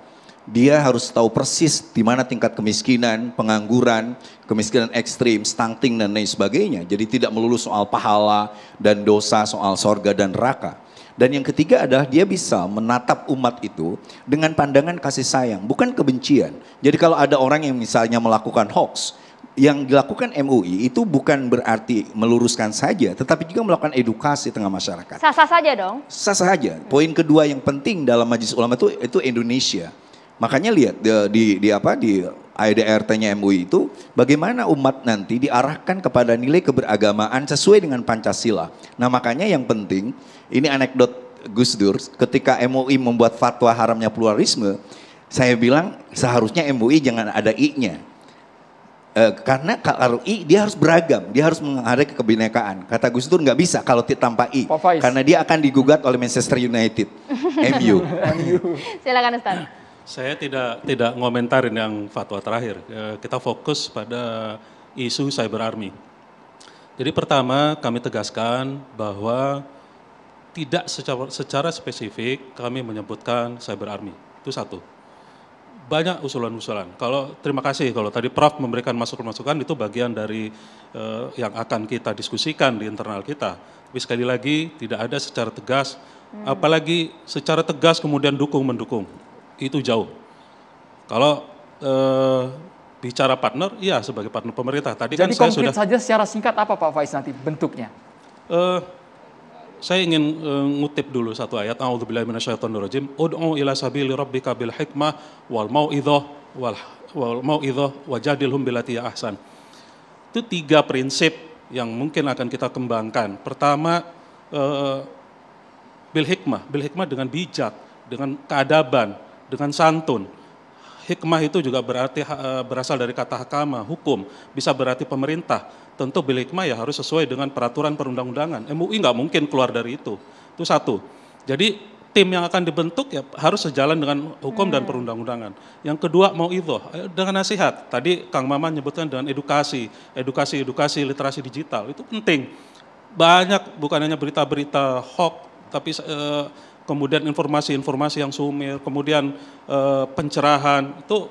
dia harus tahu persis di mana tingkat kemiskinan, pengangguran, kemiskinan ekstrim, stunting dan lain sebagainya. Jadi tidak melulu soal pahala dan dosa, soal sorga dan neraka. Dan yang ketiga adalah dia bisa menatap umat itu dengan pandangan kasih sayang, bukan kebencian. Jadi kalau ada orang yang misalnya melakukan hoax, yang dilakukan MUI itu bukan berarti meluruskan saja, tetapi juga melakukan edukasi tengah masyarakat. Sah-sah saja dong? Sah-sah saja. Poin kedua yang penting dalam majelis ulama itu, itu Indonesia. Makanya lihat di, di, di apa di idrt nya MUI itu bagaimana umat nanti diarahkan kepada nilai keberagamaan sesuai dengan Pancasila. Nah, makanya yang penting ini anekdot Gus Dur ketika MUI membuat fatwa haramnya pluralisme, saya bilang seharusnya MUI jangan ada i-nya. E, karena kalau i dia harus beragam, dia harus menghargai kebinekaan. Kata Gus Dur nggak bisa kalau tanpa i, karena dia akan digugat oleh Manchester United, MU. Silakan Ustaz. Saya tidak tidak ngomentarin yang fatwa terakhir. Eh, kita fokus pada isu cyber army. Jadi pertama kami tegaskan bahwa tidak secara, secara spesifik kami menyebutkan cyber army. Itu satu. Banyak usulan-usulan. Kalau terima kasih kalau tadi Prof memberikan masukan-masukan itu bagian dari eh, yang akan kita diskusikan di internal kita. Tapi sekali lagi tidak ada secara tegas, hmm. apalagi secara tegas kemudian dukung mendukung itu jauh. Kalau eh, bicara partner, ya sebagai partner pemerintah. Tadi kan Jadi kan saya sudah jadi saja secara singkat apa Pak Faiz nanti bentuknya? Eh, saya ingin eh, ngutip dulu satu ayat. A'udzubillahi minasyaitonirrajim. Ud'u ila sabili rabbika bil hikmah wal mau'idhah wal wal mau'idhah wajadilhum bilatiyah ahsan. Itu tiga prinsip yang mungkin akan kita kembangkan. Pertama, eh, bil hikmah, bil hikmah dengan bijak, dengan keadaban, dengan santun. Hikmah itu juga berarti eh, berasal dari kata hakama, hukum, bisa berarti pemerintah. Tentu bila hikmah ya harus sesuai dengan peraturan perundang-undangan. MUI nggak mungkin keluar dari itu. Itu satu. Jadi tim yang akan dibentuk ya harus sejalan dengan hukum hmm. dan iya. perundang-undangan. Yang kedua mau itu dengan nasihat. Tadi Kang Maman nyebutkan dengan edukasi, edukasi, edukasi, literasi digital itu penting. Banyak bukan hanya berita-berita hoax, tapi eh, kemudian informasi-informasi yang sumir, kemudian e, pencerahan itu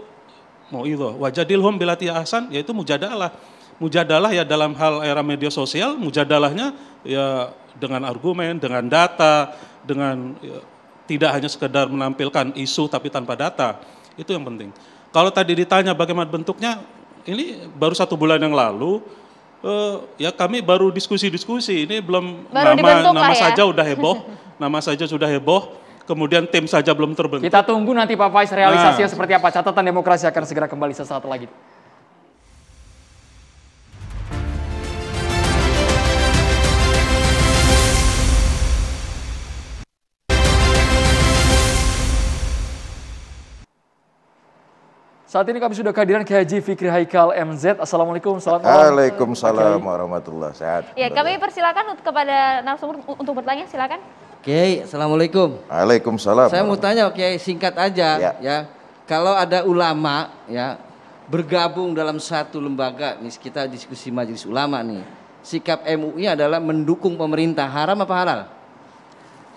mau itu wajadilhum bilati ahsan yaitu mujadalah. Mujadalah ya dalam hal era media sosial, mujadalahnya ya dengan argumen, dengan data, dengan ya, tidak hanya sekedar menampilkan isu tapi tanpa data. Itu yang penting. Kalau tadi ditanya bagaimana bentuknya, ini baru satu bulan yang lalu Uh, ya kami baru diskusi-diskusi ini belum baru nama nama ya? saja udah heboh nama saja sudah heboh, kemudian tim saja belum terbentuk. Kita tunggu nanti Pak Faiz realisasinya nah. seperti apa. Catatan demokrasi akan segera kembali sesaat lagi. Saat ini kami sudah kehadiran Kiai Haji Fikri Haikal MZ. Assalamualaikum, selamat malam. Waalaikumsalam warahmatullahi Sehat. Ya, kami persilakan kepada narasumber untuk bertanya, silakan. Kiai, assalamualaikum. Waalaikumsalam. Saya mau tanya Kiai singkat aja ya. ya. Kalau ada ulama ya bergabung dalam satu lembaga, nih kita diskusi majelis ulama nih. Sikap MUI adalah mendukung pemerintah. Haram apa halal?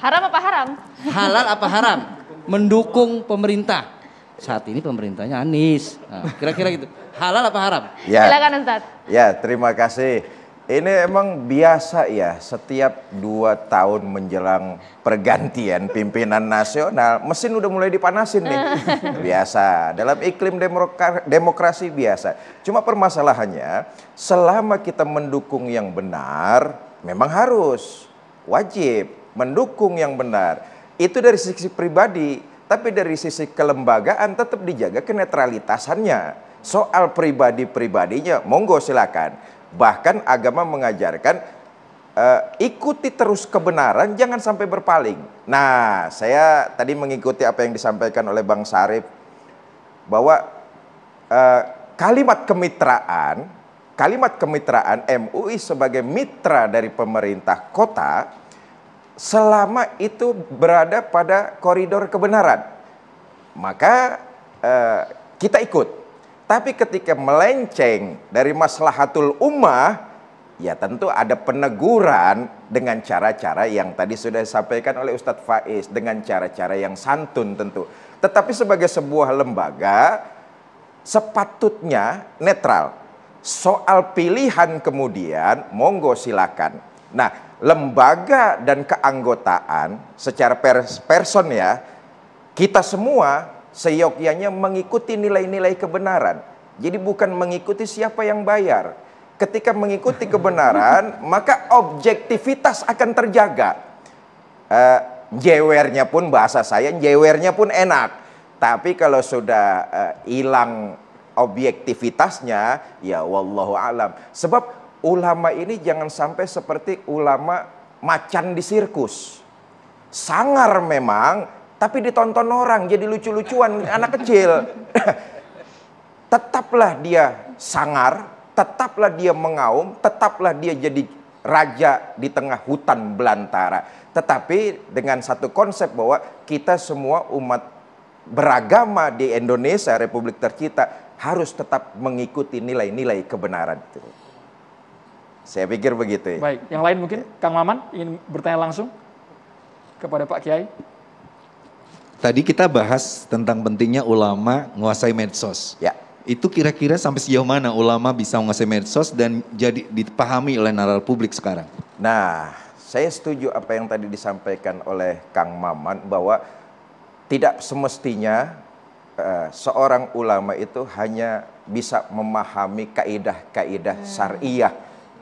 Haram apa haram? Halal apa haram? Mendukung pemerintah. Saat ini pemerintahnya Anies. Nah, kira-kira gitu. Halal apa haram? Ya. Silakan Ustaz. Ya, terima kasih. Ini emang biasa ya, setiap dua tahun menjelang pergantian pimpinan nasional, mesin udah mulai dipanasin nih. Biasa, dalam iklim demokrasi biasa. Cuma permasalahannya, selama kita mendukung yang benar, memang harus, wajib mendukung yang benar. Itu dari sisi pribadi, tapi dari sisi kelembagaan tetap dijaga kenetralitasannya. Soal pribadi-pribadinya, monggo silakan Bahkan agama mengajarkan uh, ikuti terus kebenaran, jangan sampai berpaling. Nah, saya tadi mengikuti apa yang disampaikan oleh Bang Sarif bahwa uh, kalimat kemitraan, kalimat kemitraan MUI sebagai mitra dari pemerintah kota selama itu berada pada koridor kebenaran, maka uh, kita ikut tapi ketika melenceng dari maslahatul ummah, ya tentu ada peneguran dengan cara-cara yang tadi sudah disampaikan oleh Ustadz Faiz, dengan cara-cara yang santun tentu. Tetapi sebagai sebuah lembaga, sepatutnya netral. Soal pilihan kemudian, monggo silakan. Nah, lembaga dan keanggotaan secara pers person ya, kita semua seyogyanya mengikuti nilai-nilai kebenaran. Jadi bukan mengikuti siapa yang bayar. Ketika mengikuti kebenaran, maka objektivitas akan terjaga. Uh, eh, jewernya pun bahasa saya, jewernya pun enak. Tapi kalau sudah eh, hilang objektivitasnya, ya wallahu alam. Sebab ulama ini jangan sampai seperti ulama macan di sirkus. Sangar memang, tapi ditonton orang jadi lucu-lucuan anak kecil. tetaplah dia sangar, tetaplah dia mengaum, tetaplah dia jadi raja di tengah hutan belantara. Tetapi dengan satu konsep bahwa kita semua umat beragama di Indonesia, Republik tercinta, harus tetap mengikuti nilai-nilai kebenaran itu. Saya pikir begitu ya. Baik, yang lain mungkin Kang Maman ingin bertanya langsung kepada Pak Kiai. Tadi kita bahas tentang pentingnya ulama menguasai medsos. Ya. Itu kira-kira sampai sejauh mana ulama bisa menguasai medsos dan jadi dipahami oleh nalar publik sekarang? Nah, saya setuju apa yang tadi disampaikan oleh Kang Maman bahwa tidak semestinya uh, seorang ulama itu hanya bisa memahami kaidah-kaidah hmm. syariah,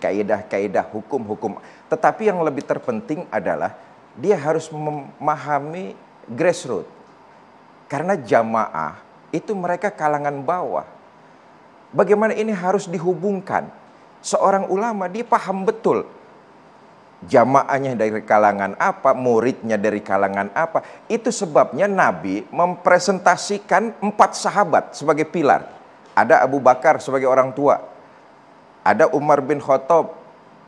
kaidah-kaidah hukum-hukum. Tetapi yang lebih terpenting adalah dia harus memahami grassroots. Karena jamaah itu mereka kalangan bawah. Bagaimana ini harus dihubungkan? Seorang ulama dia paham betul jamaahnya dari kalangan apa, muridnya dari kalangan apa. Itu sebabnya Nabi mempresentasikan empat sahabat sebagai pilar. Ada Abu Bakar sebagai orang tua. Ada Umar bin Khattab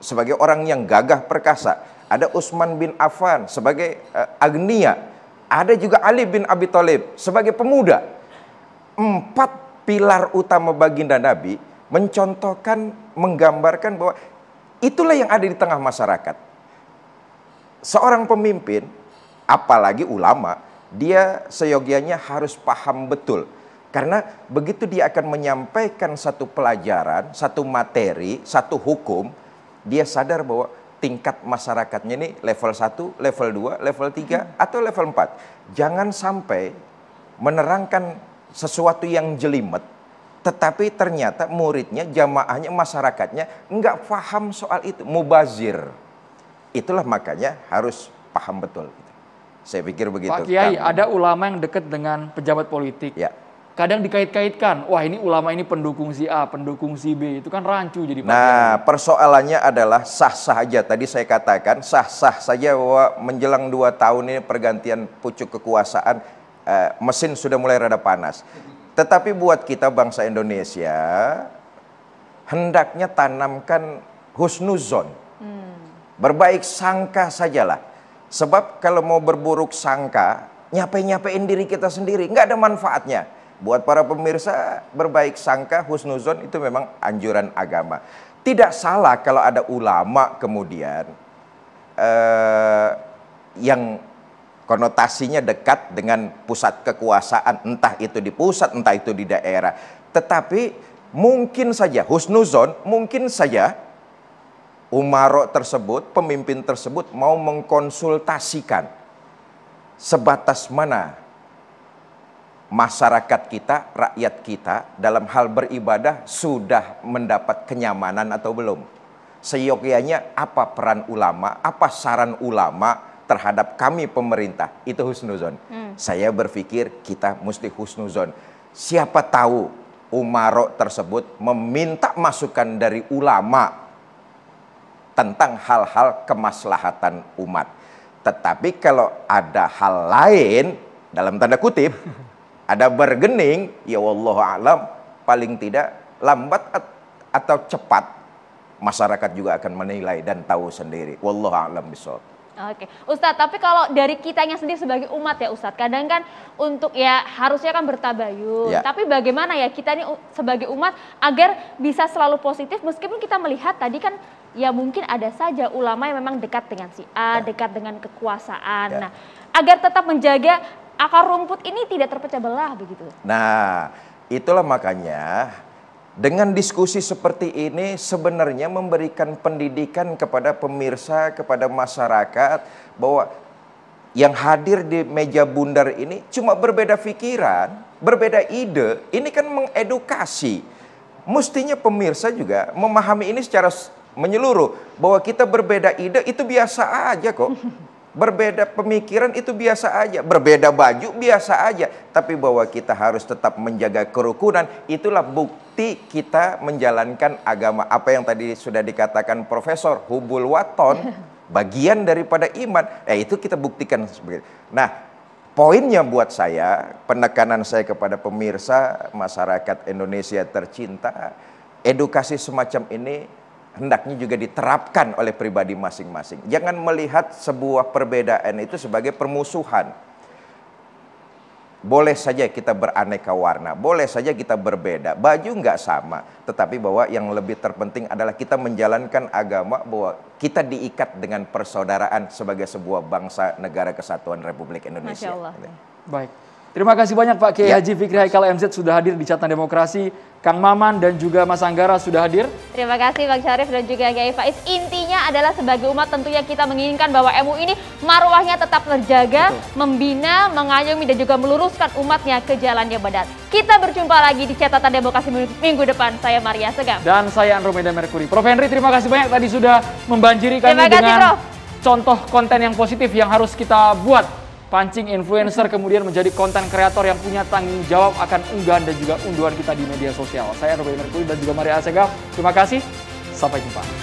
sebagai orang yang gagah perkasa. Ada Utsman bin Affan sebagai uh, agnia ada juga Ali bin Abi Thalib sebagai pemuda. Empat pilar utama baginda Nabi mencontohkan, menggambarkan bahwa itulah yang ada di tengah masyarakat. Seorang pemimpin, apalagi ulama, dia seyogianya harus paham betul. Karena begitu dia akan menyampaikan satu pelajaran, satu materi, satu hukum, dia sadar bahwa tingkat masyarakatnya ini level 1, level 2, level 3, hmm. atau level 4. Jangan sampai menerangkan sesuatu yang jelimet, tetapi ternyata muridnya, jamaahnya, masyarakatnya nggak paham soal itu, mubazir. Itulah makanya harus paham betul. Saya pikir begitu. Pak Kiai, Kami. ada ulama yang dekat dengan pejabat politik. Ya kadang dikait-kaitkan. Wah ini ulama ini pendukung si A, pendukung si B. Itu kan rancu jadi Nah, Nah persoalannya adalah sah-sah aja. Tadi saya katakan sah-sah saja bahwa menjelang dua tahun ini pergantian pucuk kekuasaan eh, mesin sudah mulai rada panas. Tetapi buat kita bangsa Indonesia hendaknya tanamkan husnuzon. Hmm. Berbaik sangka sajalah. Sebab kalau mau berburuk sangka, nyape-nyapein diri kita sendiri, nggak ada manfaatnya. Buat para pemirsa, berbaik sangka husnuzon itu memang anjuran agama. Tidak salah kalau ada ulama kemudian eh, yang konotasinya dekat dengan pusat kekuasaan, entah itu di pusat, entah itu di daerah. Tetapi mungkin saja husnuzon, mungkin saja umaro tersebut, pemimpin tersebut mau mengkonsultasikan sebatas mana masyarakat kita, rakyat kita dalam hal beribadah sudah mendapat kenyamanan atau belum? Seyogianya apa peran ulama, apa saran ulama terhadap kami pemerintah? Itu husnuzon. Hmm. Saya berpikir kita mesti husnuzon. Siapa tahu umarok tersebut meminta masukan dari ulama tentang hal-hal kemaslahatan umat. Tetapi kalau ada hal lain dalam tanda kutip Ada bergening, ya Allah alam, paling tidak lambat atau cepat masyarakat juga akan menilai dan tahu sendiri. Wallahu alam besok. Oke, Ustadz, tapi kalau dari kitanya sendiri sebagai umat ya Ustadz, kadang kan untuk ya harusnya kan bertabayun, ya. tapi bagaimana ya kita ini sebagai umat agar bisa selalu positif meskipun kita melihat tadi kan ya mungkin ada saja ulama yang memang dekat dengan si A, ya. dekat dengan kekuasaan. Ya. Nah, agar tetap menjaga akar rumput ini tidak terpecah belah begitu. Nah, itulah makanya dengan diskusi seperti ini sebenarnya memberikan pendidikan kepada pemirsa, kepada masyarakat bahwa yang hadir di meja bundar ini cuma berbeda pikiran, berbeda ide, ini kan mengedukasi. Mestinya pemirsa juga memahami ini secara menyeluruh bahwa kita berbeda ide itu biasa aja kok. Berbeda pemikiran itu biasa aja, berbeda baju biasa aja, tapi bahwa kita harus tetap menjaga kerukunan itulah bukti kita menjalankan agama. Apa yang tadi sudah dikatakan Profesor Hubul Waton, bagian daripada iman. Eh itu kita buktikan Nah, poinnya buat saya, penekanan saya kepada pemirsa masyarakat Indonesia tercinta, edukasi semacam ini hendaknya juga diterapkan oleh pribadi masing-masing. Jangan melihat sebuah perbedaan itu sebagai permusuhan. Boleh saja kita beraneka warna, boleh saja kita berbeda, baju nggak sama. Tetapi bahwa yang lebih terpenting adalah kita menjalankan agama bahwa kita diikat dengan persaudaraan sebagai sebuah bangsa negara kesatuan Republik Indonesia. Masya Allah. Baik. Terima kasih banyak Pak Kiai ya. Haji Fikri Haikal MZ sudah hadir di Catatan Demokrasi. Kang Maman dan juga Mas Anggara sudah hadir. Terima kasih Bang Syarif dan juga Kiai Faiz. Intinya adalah sebagai umat tentunya kita menginginkan bahwa MU ini marwahnya tetap terjaga, Betul. membina, mengayomi dan juga meluruskan umatnya ke jalan yang benar. Kita berjumpa lagi di Catatan Demokrasi minggu depan. Saya Maria Segam. Dan saya Andromeda Mercury. Prof. Henry terima kasih banyak tadi sudah membanjiri kami kasih, dengan Prof. contoh konten yang positif yang harus kita buat pancing influencer kemudian menjadi konten kreator yang punya tanggung jawab akan unggahan dan juga unduhan kita di media sosial. Saya Robert Merkuli dan juga Maria Asegaf. Terima kasih. Sampai jumpa.